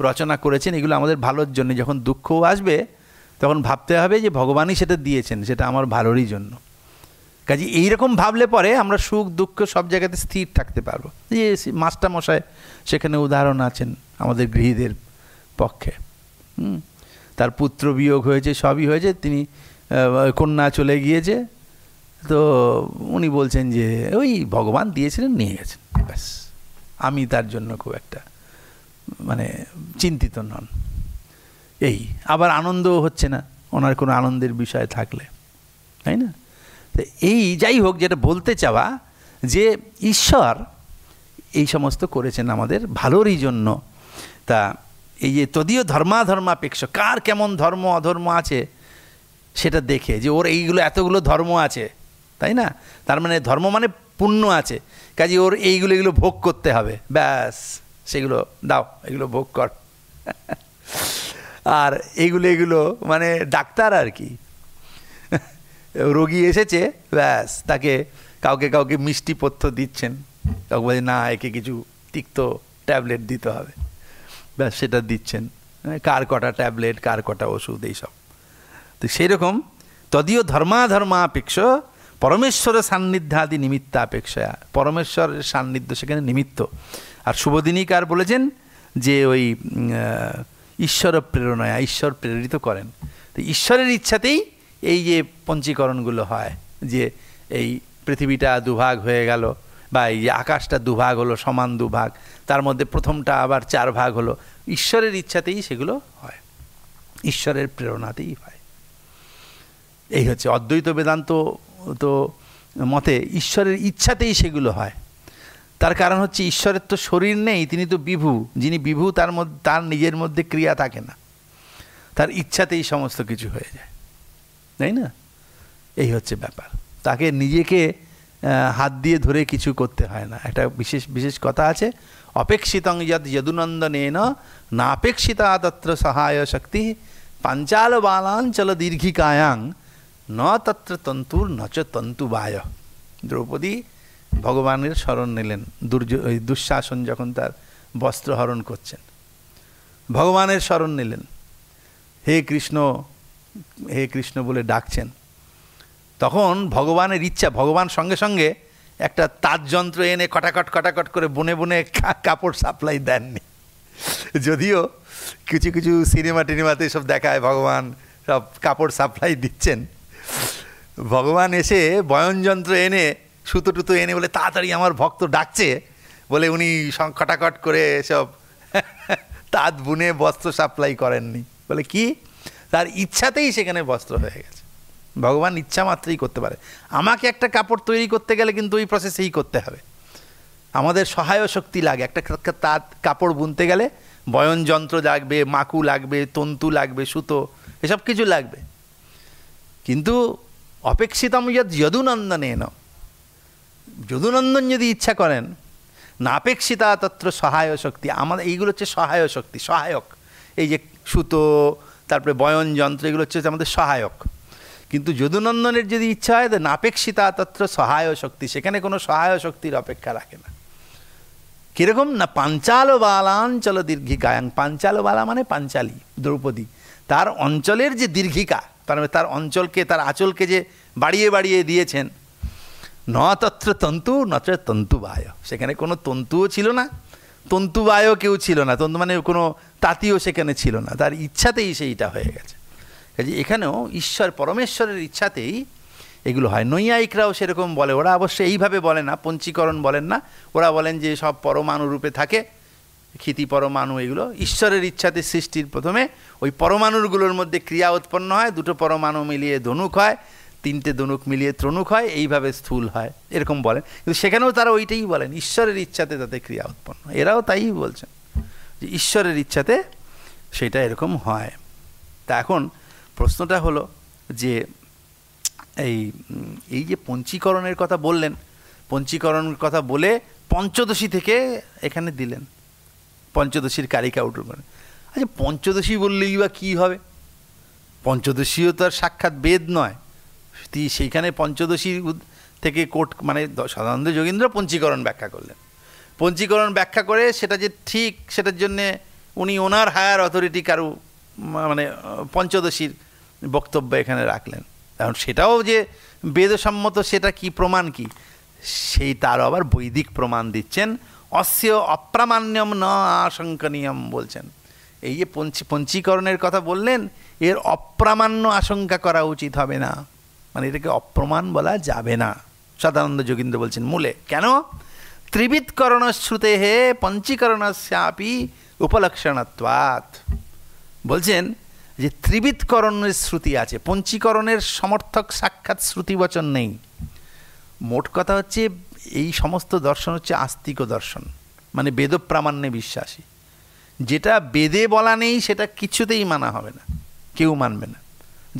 রচনা করেছেন এগুলো আমাদের ভালোর জন্য যখন দুঃখ আসবে তখন ভাবতে হবে যে ভগবানই সেটা দিয়েছেন সেটা আমার ভালোরই জন্য কাজে এইরকম ভাবলে পরে আমরা সুখ দুঃখ সব জায়গাতে স্থির থাকতে পারবো যে মাস্টারমশাই সেখানে উদাহরণ আছেন আমাদের গৃহীদের পক্ষে তার পুত্র বিয়োগ হয়েছে সবই হয়েছে তিনি কন্যা চলে গিয়েছে তো উনি বলছেন যে ওই ভগবান দিয়েছিলেন নিয়ে গেছেন ব্যাস আমি তার জন্য খুব একটা মানে চিন্তিত নন এই আবার আনন্দও হচ্ছে না ওনার কোনো আনন্দের বিষয় থাকলে তাই না তো এই যাই হোক যেটা বলতে চাওয়া যে ঈশ্বর এই সমস্ত করেছেন আমাদের ভালোরই জন্য তা এই যে তদীয় ধর্মাধর্মাপেক্ষ কার কেমন ধর্ম অধর্ম আছে সেটা দেখে যে ওর এইগুলো এতগুলো ধর্ম আছে তাই না তার মানে ধর্ম মানে পুণ্য আছে কাজে ওর এইগুলো এগুলো ভোগ করতে হবে ব্যাস সেগুলো দাও এগুলো ভোগ কর আর এইগুলো এগুলো মানে ডাক্তার আর কি রোগী এসেছে ব্যাস তাকে কাউকে কাউকে মিষ্টি পথ্য দিচ্ছেন কাউকে বলছে না একে কিছু তিক্ত ট্যাবলেট দিতে হবে ব্যাস সেটা দিচ্ছেন কার কটা ট্যাবলেট কার কটা ওষুধ এইসব তো সেই রকম তদীয় ধর্মাধর্মাপেক্ষ পরমেশ্বরের সান্নিধ্যাদি নিমিত্তাপেক্ষা পরমেশ্বরের সান্নিধ্য সেখানে নিমিত্ত আর কার বলেছেন যে ওই ঈশ্বর প্রেরণায় ঈশ্বর প্রেরিত করেন তো ঈশ্বরের ইচ্ছাতেই এই যে পঞ্চীকরণগুলো হয় যে এই পৃথিবীটা দুভাগ হয়ে গেল বা এই যে আকাশটা দুভাগ হলো সমান দুভাগ তার মধ্যে প্রথমটা আবার চার ভাগ হলো ঈশ্বরের ইচ্ছাতেই সেগুলো হয় ঈশ্বরের প্রেরণাতেই হয় এই হচ্ছে অদ্বৈত বেদান্ত তো মতে ঈশ্বরের ইচ্ছাতেই সেগুলো হয় তার কারণ হচ্ছে ঈশ্বরের তো শরীর নেই তিনি তো বিভু যিনি বিভু তার মধ্যে তার নিজের মধ্যে ক্রিয়া থাকে না তার ইচ্ছাতেই সমস্ত কিছু হয়ে যায় তাই না এই হচ্ছে ব্যাপার তাকে নিজেকে হাত দিয়ে ধরে কিছু করতে হয় না একটা বিশেষ বিশেষ কথা আছে অপেক্ষিতং যদ যদুনন্দনেন নাপেক্ষিতা তত্র সহায় শক্তি পাঞ্চাল বালাঞ্চল দীর্ঘিকায়াং ন তত্র তন্তুর নচ তন্তুবায় দ্রৌপদী ভগবানের স্মরণ নিলেন দুর্য দুঃশাসন যখন তার বস্ত্র হরণ করছেন ভগবানের স্মরণ নিলেন হে কৃষ্ণ হে কৃষ্ণ বলে ডাকছেন তখন ভগবানের ইচ্ছা ভগবান সঙ্গে সঙ্গে একটা তাঁত যন্ত্র এনে কটাকট কটাকট করে বনে বনে কাপড় সাপ্লাই দেননি যদিও কিছু কিছু সিনেমা টিনেমাতে সব দেখায় ভগবান সব কাপড় সাপ্লাই দিচ্ছেন ভগবান এসে বয়নযন্ত্র এনে সুতো টুতো এনে বলে তাড়াতাড়ি আমার ভক্ত ডাকছে বলে উনি খটাখট করে সব তাঁত বুনে বস্ত্র সাপ্লাই করেননি বলে কি তার ইচ্ছাতেই সেখানে বস্ত্র হয়ে গেছে ভগবান ইচ্ছা মাত্রই করতে পারে আমাকে একটা কাপড় তৈরি করতে গেলে কিন্তু ওই প্রসেসেই করতে হবে আমাদের সহায় শক্তি লাগে একটা তাঁত কাপড় বুনতে গেলে বয়ন যন্ত্র লাগবে মাকু লাগবে তন্তু লাগবে সুতো এসব কিছু লাগবে কিন্তু অপেক্ষিতম যদ যদুনন্দনেন যদুনন্দন যদি ইচ্ছা করেন নাপেক্ষিতা তত্র সহায় শক্তি আমাদের এইগুলো হচ্ছে সহায় শক্তি সহায়ক এই যে সুতো তারপরে বয়ন যন্ত্র এগুলো হচ্ছে আমাদের সহায়ক কিন্তু যদুনন্দনের যদি ইচ্ছা হয় তো নাপেক্ষিতা তত্র সহায় শক্তি সেখানে কোনো সহায় শক্তির অপেক্ষা রাখে না কীরকম না পাঞ্চাল বালাঞ্চল দীর্ঘিকায়াং পাঞ্চাল বালা মানে পাঞ্চালী দ্রৌপদী তার অঞ্চলের যে দীর্ঘিকা তার মানে তার অঞ্চলকে তার আঁচলকে যে বাড়িয়ে বাড়িয়ে দিয়েছেন ন তত্র তন্তু নত্র তন্তুবায় সেখানে কোনো তন্তুও ছিল না বায়ও কেউ ছিল না তন্তু মানে কোনো তাঁতিও সেখানে ছিল না তার ইচ্ছাতেই সেইটা হয়ে গেছে কাজে এখানেও ঈশ্বর পরমেশ্বরের ইচ্ছাতেই এগুলো হয় নৈয়ায়িকরাও সেরকম বলে ওরা অবশ্য এইভাবে বলে না পঞ্চীকরণ বলেন না ওরা বলেন যে সব পরমাণুরূপে থাকে ক্ষিতি পরমাণু এগুলো ঈশ্বরের ইচ্ছাতে সৃষ্টির প্রথমে ওই পরমাণুগুলোর মধ্যে ক্রিয়া উৎপন্ন হয় দুটো পরমাণু মিলিয়ে ধনুক হয় তিনটে ধনুক মিলিয়ে ত্রণুক হয় এইভাবে স্থূল হয় এরকম বলেন কিন্তু সেখানেও তারা ওইটাই বলেন ঈশ্বরের ইচ্ছাতে তাতে ক্রিয়া উৎপন্ন এরাও তাই বলছেন যে ঈশ্বরের ইচ্ছাতে সেটা এরকম হয় তা এখন প্রশ্নটা হলো যে এই এই যে পঞ্চীকরণের কথা বললেন পঞ্চীকরণের কথা বলে পঞ্চদশী থেকে এখানে দিলেন পঞ্চদশীর কারিকা উঠল মানে আচ্ছা পঞ্চদশী বললেই বা কী হবে পঞ্চদশীও তো আর সাক্ষাৎ বেদ নয় সেইখানে পঞ্চদশী থেকে কোট মানে সদানন্দ যোগীন্দ্র পঞ্চীকরণ ব্যাখ্যা করলেন পঞ্চীকরণ ব্যাখ্যা করে সেটা যে ঠিক সেটার জন্যে উনি ওনার হায়ার অথরিটি কারু মানে পঞ্চদশীর বক্তব্য এখানে রাখলেন কারণ সেটাও যে বেদসম্মত সেটা কি প্রমাণ কি সেই তার আবার বৈদিক প্রমাণ দিচ্ছেন অস্য অপ্রামাণ্যম ন আশঙ্কনীয়ম বলছেন এই যে পঞ্চীকরণের কথা বললেন এর অপ্রামাণ্য আশঙ্কা করা উচিত হবে না মানে এটাকে অপ্রমাণ বলা যাবে না সদানন্দ যোগীন্দ্র বলছেন মূলে কেন ত্রিবিধকরণ শ্রুতে হে পঞ্চীকরণস্যাপি উপলক্ষণত্বাৎ বলছেন যে ত্রিবিতকরণের শ্রুতি আছে পঞ্চীকরণের সমর্থক সাক্ষাৎ শ্রুতিবচন নেই মোট কথা হচ্ছে এই সমস্ত দর্শন হচ্ছে আস্তিক দর্শন মানে বেদপ্রামাণ্যে বিশ্বাসী যেটা বেদে বলা নেই সেটা কিছুতেই মানা হবে না কেউ মানবে না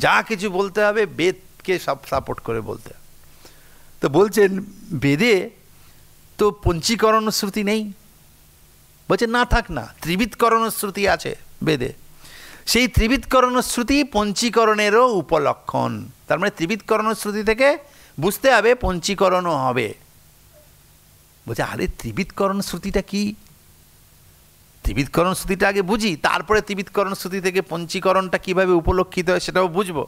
যা কিছু বলতে হবে বেদকে সব সাপোর্ট করে বলতে হবে তো বলছেন বেদে তো পঞ্চীকরণ শ্রুতি নেই বলছে না থাক না ত্রিবিতকরণ শ্রুতি আছে বেদে সেই ত্রিবিতকরণ শ্রুতি পঞ্চীকরণেরও উপলক্ষণ তার মানে ত্রিবিতকরণ শ্রুতি থেকে বুঝতে হবে পঞ্চীকরণও হবে বলছে আরে ত্রিবিতকরণ শ্রুতিটা কি ত্রিবিতকরণ শ্রুতিটা আগে বুঝি তারপরে ত্রিবিতকরণ শ্রুতি থেকে পঞ্চীকরণটা কিভাবে উপলক্ষিত হয় সেটাও বুঝবো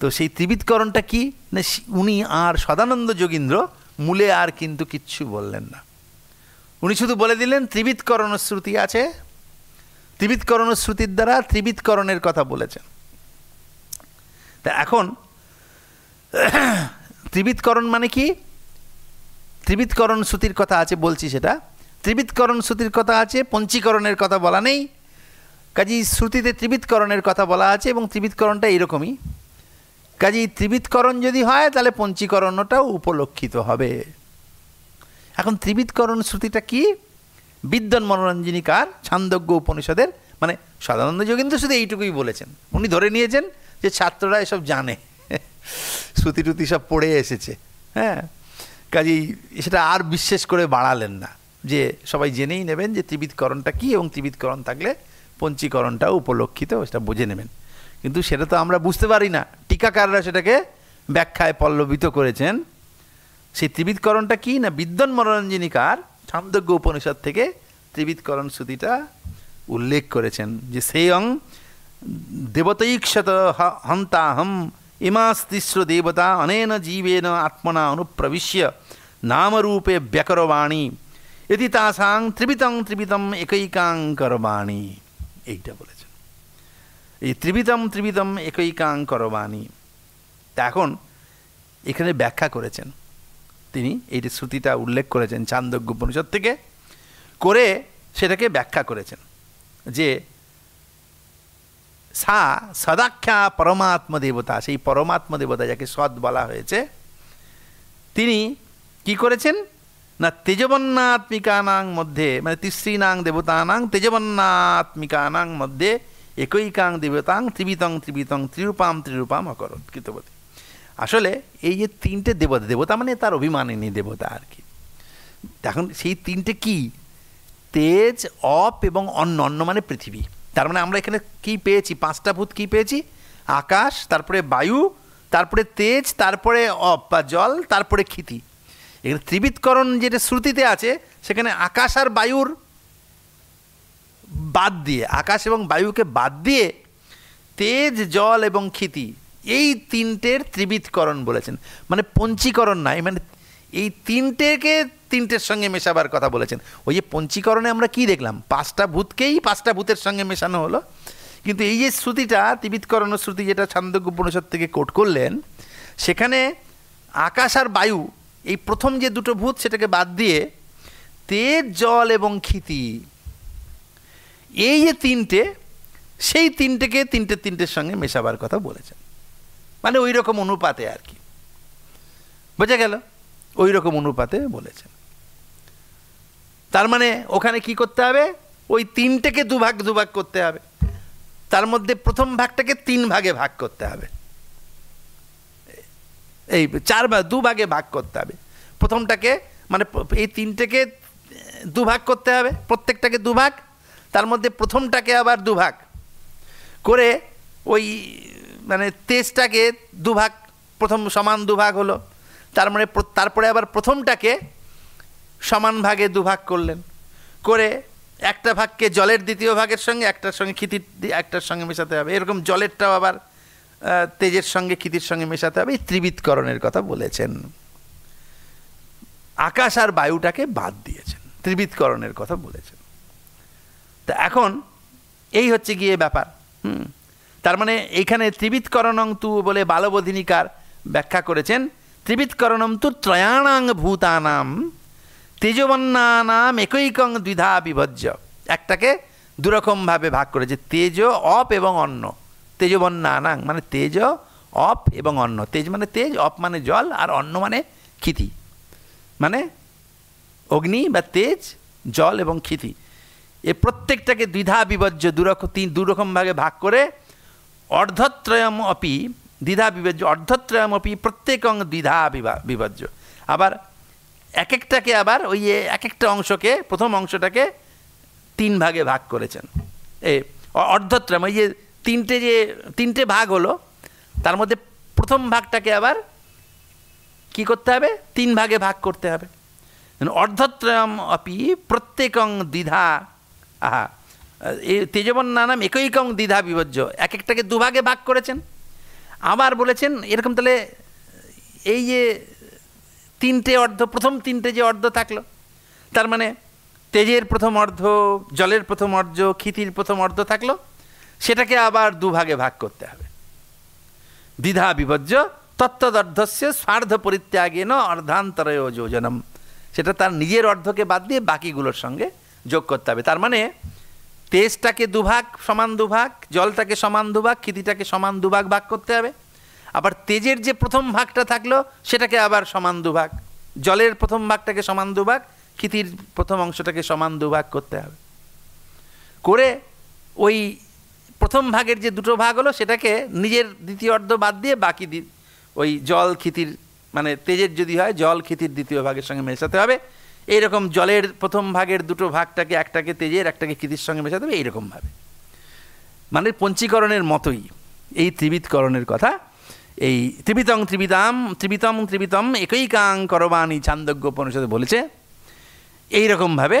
তো সেই ত্রিবিতকরণটা কি না উনি আর সদানন্দ যোগীন্দ্র মূলে আর কিন্তু কিচ্ছু বললেন না উনি শুধু বলে দিলেন ত্রিবিতকরণ শ্রুতি আছে ত্রিবিতকরণ শ্রুতির দ্বারা ত্রিবিতকরণের কথা বলেছেন তা এখন ত্রিবিতকরণ মানে কি ত্রিবিতকরণ শ্রুতির কথা আছে বলছি সেটা ত্রিবিতকরণ শ্রুতির কথা আছে পঞ্চীকরণের কথা বলা নেই কাজী শ্রুতিতে ত্রিবিতকরণের কথা বলা আছে এবং ত্রিবিতকরণটা এরকমই কাজী ত্রিবিতকরণ যদি হয় তাহলে পঞ্চীকরণটাও উপলক্ষিত হবে এখন ত্রিবিতকরণ শ্রুতিটা কি বিদ্যন মনোরঞ্জিনী কার ছান্দজ্ঞ উপনিষদের মানে সদানন্দ যোগেন্দ্র শুধু এইটুকুই বলেছেন উনি ধরে নিয়েছেন যে ছাত্ররা এসব জানে শ্রুতি টুতি সব পড়ে এসেছে হ্যাঁ কাজেই সেটা আর বিশ্বাস করে বাড়ালেন না যে সবাই জেনেই নেবেন যে ত্রিবিদকরণটা কী এবং ত্রিবিদকরণ থাকলে পঞ্চীকরণটাও উপলক্ষিত সেটা বুঝে নেবেন কিন্তু সেটা তো আমরা বুঝতে পারি না টিকাকাররা সেটাকে ব্যাখ্যায় পল্লবিত করেছেন সেই ত্রিবিদকরণটা কী না বিদ্যন মনোরঞ্জিনীকার ছান্দজ্ঞ উপনিষদ থেকে ত্রিবিদকরণ শ্রুতিটা উল্লেখ করেছেন যে সেই অং দেবতৈক্ষত হন্তাহম ఇమాస్తిస్రు দেবতা অনেন জীবেন আত্মনা অনুপ্রবিশ্য নামরূপে ব্যাকরবাণী এটি তাসাং ত্রিবিতং ত্রিবিতম একৈকাঙ্করবাণী এইটা বলেছেন এই ত্রিবিতম ত্রিবিতম একৈকাঙ্করবাণী তা এখন এখানে ব্যাখ্যা করেছেন তিনি এই যে শ্রুতিটা উল্লেখ করেছেন চান্দজ্ঞ থেকে করে সেটাকে ব্যাখ্যা করেছেন যে সা সদাখ্যা পরমাত্ম দেবতা সেই পরমাত্ম দেবতা যাকে সৎ বলা হয়েছে তিনি কি করেছেন না তেজবন্নাত্মিকানাং মধ্যে মানে তিস্ত্রীনাং দেবতানাং তেজবন্নাত্মিকানাং মধ্যে একৈকাং দেবতাং ত্রিবিতং ত্রিবিতং ত্রিরূপাম ত্রিরূপাম অকর কৃতপতি আসলে এই যে তিনটে দেবতা দেবতা মানে তার অভিমানিনী দেবতা আর কি এখন সেই তিনটে কি তেজ অপ এবং অন্য অন্য মানে পৃথিবী তার মানে আমরা এখানে কি পেয়েছি পাঁচটা ভূত কি পেয়েছি আকাশ তারপরে বায়ু তারপরে তেজ তারপরে অপ বা জল তারপরে ক্ষিতি এখানে ত্রিবিতকরণ যেটা শ্রুতিতে আছে সেখানে আকাশ আর বায়ুর বাদ দিয়ে আকাশ এবং বায়ুকে বাদ দিয়ে তেজ জল এবং ক্ষিতি এই তিনটের ত্রিবিতকরণ বলেছেন মানে পঞ্চীকরণ নাই মানে এই তিনটেকে তিনটের সঙ্গে মেশাবার কথা বলেছেন ওই যে পঞ্চীকরণে আমরা কি দেখলাম পাঁচটা ভূতকেই পাঁচটা ভূতের সঙ্গে মেশানো হলো কিন্তু এই যে শ্রুতিটা তিবিতকরণ শ্রুতি যেটা ছান্দজ্ঞ উপনিষদ থেকে কোট করলেন সেখানে আকাশ আর বায়ু এই প্রথম যে দুটো ভূত সেটাকে বাদ দিয়ে তেজ জল এবং ক্ষিতি এই যে তিনটে সেই তিনটেকে তিনটে তিনটের সঙ্গে মেশাবার কথা বলেছেন মানে ওই রকম অনুপাতে আর কি বোঝা গেল ওই রকম অনুপাতে বলেছেন তার মানে ওখানে কি করতে হবে ওই তিনটেকে দুভাগ দুভাগ করতে হবে তার মধ্যে প্রথম ভাগটাকে তিন ভাগে ভাগ করতে হবে এই চার ভাগ দুভাগে ভাগ করতে হবে প্রথমটাকে মানে এই তিনটেকে দুভাগ করতে হবে প্রত্যেকটাকে দুভাগ তার মধ্যে প্রথমটাকে আবার দুভাগ করে ওই মানে তেজটাকে দুভাগ প্রথম সমান দুভাগ হলো তার মানে তারপরে আবার প্রথমটাকে সমান ভাগে দুভাগ করলেন করে একটা ভাগকে জলের দ্বিতীয় ভাগের সঙ্গে একটার সঙ্গে ক্ষিতির একটার সঙ্গে মেশাতে হবে এরকম জলেরটাও আবার তেজের সঙ্গে ক্ষিতির সঙ্গে মেশাতে হবে এই ত্রিবিতকরণের কথা বলেছেন আকাশ আর বায়ুটাকে বাদ দিয়েছেন ত্রিবিতকরণের কথা বলেছেন তা এখন এই হচ্ছে গিয়ে ব্যাপার হুম তার মানে এইখানে ত্রিবিধকরণং তু বলে বালবধিনিকার ব্যাখ্যা করেছেন ত্রিবিৎকরণম তু ত্রয়াণাঙ্গ ভূতানাম তেজবন্নানাম একৈকং দ্বিধা বিভজ্য একটাকে দুরকমভাবে ভাগ করেছে তেজ অপ এবং অন্ন তেজবন্নানাং মানে তেজ অপ এবং অন্ন তেজ মানে তেজ অপ মানে জল আর অন্ন মানে ক্ষিতি মানে অগ্নি বা তেজ জল এবং ক্ষিতি এ প্রত্যেকটাকে দ্বিধা বিভজ্য দুরক তিন দুরকমভাবে ভাগ করে অর্ধত্রয়ম অপি দ্বিধা বিভাজ্য অর্ধত্রয়মপি প্রত্যেকং দ্বিধা বিভাজ্য আবার এক একটাকে আবার ওই এক একটা অংশকে প্রথম অংশটাকে তিন ভাগে ভাগ করেছেন এ অর্ধত্রয়ম ওই যে তিনটে যে তিনটে ভাগ হলো তার মধ্যে প্রথম ভাগটাকে আবার কি করতে হবে তিন ভাগে ভাগ করতে হবে অর্ধত্রয়ম অপি প্রত্যেকং দ্বিধা আহা তেজবন্যা নাম একৈকং দ্বিধা বিভজ্য এক একটাকে দুভাগে ভাগ করেছেন আবার বলেছেন এরকম তাহলে এই যে তিনটে অর্ধ প্রথম তিনটে যে অর্ধ থাকলো তার মানে তেজের প্রথম অর্ধ জলের প্রথম অর্ধ ক্ষিতির প্রথম অর্ধ থাকলো সেটাকে আবার দুভাগে ভাগ করতে হবে দ্বিধা বিভজ্য তত্ত্বদর্ধস্য স্বার্ধ পরিত্যাগেন অর্ধান্তরয় যোজনম সেটা তার নিজের অর্ধকে বাদ দিয়ে বাকিগুলোর সঙ্গে যোগ করতে হবে তার মানে তেজটাকে দুভাগ সমান দুভাগ জলটাকে সমান দুভাগ ক্ষিতিটাকে সমান দুভাগ ভাগ করতে হবে আবার তেজের যে প্রথম ভাগটা থাকলো সেটাকে আবার সমান দুভাগ জলের প্রথম ভাগটাকে সমান দুভাগ ক্ষিতির প্রথম অংশটাকে সমান দুভাগ করতে হবে করে ওই প্রথম ভাগের যে দুটো ভাগ হলো সেটাকে নিজের দ্বিতীয় অর্ধ বাদ দিয়ে বাকি ওই জল ক্ষিতির মানে তেজের যদি হয় জল ক্ষিতির দ্বিতীয় ভাগের সঙ্গে মেশাতে হবে এইরকম জলের প্রথম ভাগের দুটো ভাগটাকে একটাকে তেজের একটাকে কৃতির সঙ্গে মেশাতে দেবে এইরকমভাবে মানে পঞ্চীকরণের মতোই এই ত্রিবিতকরণের কথা এই ত্রিবিতং ত্রিবিতাম ত্রিবিতম ত্রিবিতম একই কাং করবাণী ছান্দজ্ঞ পরিষদে বলেছে এইরকমভাবে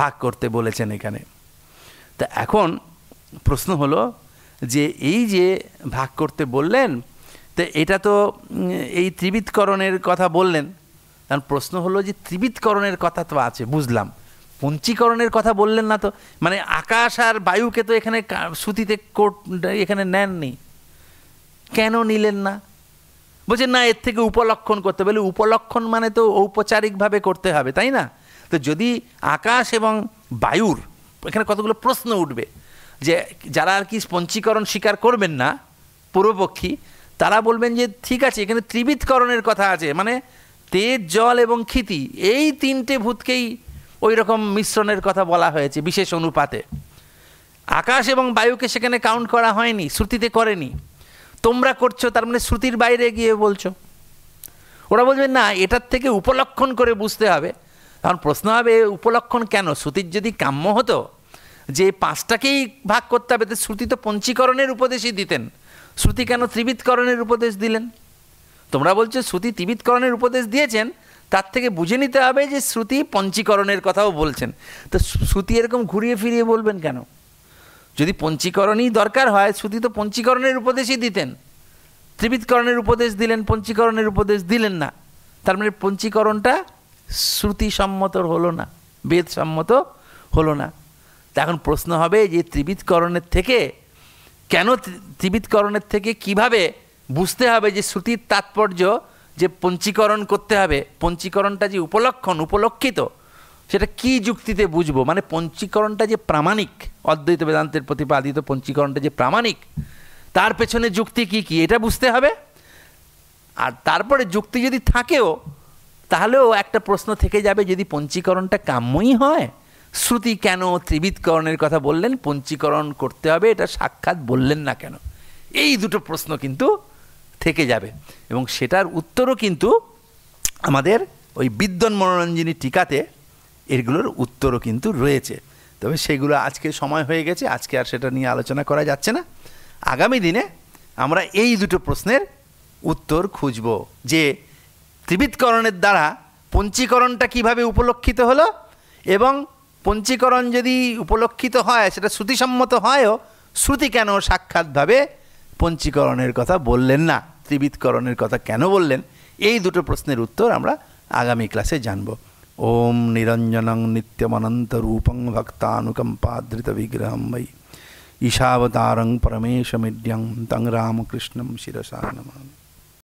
ভাগ করতে বলেছেন এখানে তা এখন প্রশ্ন হলো যে এই যে ভাগ করতে বললেন তো এটা তো এই ত্রিবিতকরণের কথা বললেন কারণ প্রশ্ন হলো যে ত্রিবিতকরণের কথা তো আছে বুঝলাম পঞ্চীকরণের কথা বললেন না তো মানে আকাশ আর বায়ুকে তো এখানে সুতিতে কোট এখানে নেননি কেন নিলেন না বলছে না এর থেকে উপলক্ষণ করতে বলে উপলক্ষণ মানে তো ঔপচারিকভাবে করতে হবে তাই না তো যদি আকাশ এবং বায়ুর এখানে কতগুলো প্রশ্ন উঠবে যে যারা আর কি পঞ্চীকরণ স্বীকার করবেন না পূর্বপক্ষী তারা বলবেন যে ঠিক আছে এখানে ত্রিবিতকরণের কথা আছে মানে তেজ জল এবং ক্ষিতি এই তিনটে ভূতকেই ওই রকম মিশ্রণের কথা বলা হয়েছে বিশেষ অনুপাতে আকাশ এবং বায়ুকে সেখানে কাউন্ট করা হয়নি শ্রুতিতে করেনি তোমরা করছো তার মানে শ্রুতির বাইরে গিয়ে বলছো ওরা বলবে না এটার থেকে উপলক্ষণ করে বুঝতে হবে কারণ প্রশ্ন হবে উপলক্ষণ কেন শ্রুতির যদি কাম্য হতো যে পাঁচটাকেই ভাগ করতে হবে তো শ্রুতি তো পঞ্চীকরণের উপদেশই দিতেন শ্রুতি কেন ত্রিবিতকরণের উপদেশ দিলেন তোমরা বলছো শ্রুতি তিবিতকরণের উপদেশ দিয়েছেন তার থেকে বুঝে নিতে হবে যে শ্রুতি পঞ্চীকরণের কথাও বলছেন তো শ্রুতি এরকম ঘুরিয়ে ফিরিয়ে বলবেন কেন যদি পঞ্চীকরণই দরকার হয় শ্রুতি তো পঞ্চীকরণের উপদেশই দিতেন ত্রিবিতকরণের উপদেশ দিলেন পঞ্চীকরণের উপদেশ দিলেন না তার মানে পঞ্চীকরণটা শ্রুতিসম্মত হলো না বেদসম্মত হলো না তা এখন প্রশ্ন হবে যে ত্রিবিতকরণের থেকে কেন ত্রিবিতকরণের থেকে কিভাবে বুঝতে হবে যে শ্রুতির তাৎপর্য যে পঞ্চীকরণ করতে হবে পঞ্চীকরণটা যে উপলক্ষণ উপলক্ষিত সেটা কি যুক্তিতে বুঝবো মানে পঞ্চীকরণটা যে প্রামাণিক অদ্বৈত বেদান্তের প্রতিপাদিত পঞ্চীকরণটা যে প্রামাণিক তার পেছনে যুক্তি কি কি এটা বুঝতে হবে আর তারপরে যুক্তি যদি থাকেও তাহলেও একটা প্রশ্ন থেকে যাবে যদি পঞ্চীকরণটা কাম্যই হয় শ্রুতি কেন ত্রিবিতকরণের কথা বললেন পঞ্চীকরণ করতে হবে এটা সাক্ষাৎ বললেন না কেন এই দুটো প্রশ্ন কিন্তু থেকে যাবে এবং সেটার উত্তরও কিন্তু আমাদের ওই বিদ্যন মনোরঞ্জিনী টিকাতে এগুলোর উত্তরও কিন্তু রয়েছে তবে সেগুলো আজকে সময় হয়ে গেছে আজকে আর সেটা নিয়ে আলোচনা করা যাচ্ছে না আগামী দিনে আমরা এই দুটো প্রশ্নের উত্তর খুঁজব যে ত্রিবিতকরণের দ্বারা পঞ্চীকরণটা কিভাবে উপলক্ষিত হলো এবং পঞ্চীকরণ যদি উপলক্ষিত হয় সেটা শ্রুতিসম্মত হয়ও শ্রুতি কেন সাক্ষাৎভাবে পঞ্চীকরণের কথা বললেন না ত্রিবিধকরণের কথা কেন বললেন এই দুটো প্রশ্নের উত্তর আমরা আগামী ক্লাসে জানব ওম নিরঞ্জনং নিত্যমনন্ত রূপং ভক্তানুকম্পাদৃত বিগ্রহম বৈ ঈশাবতারং পরমেশমিড্যং তং রামকৃষ্ণম শিরসা নমামি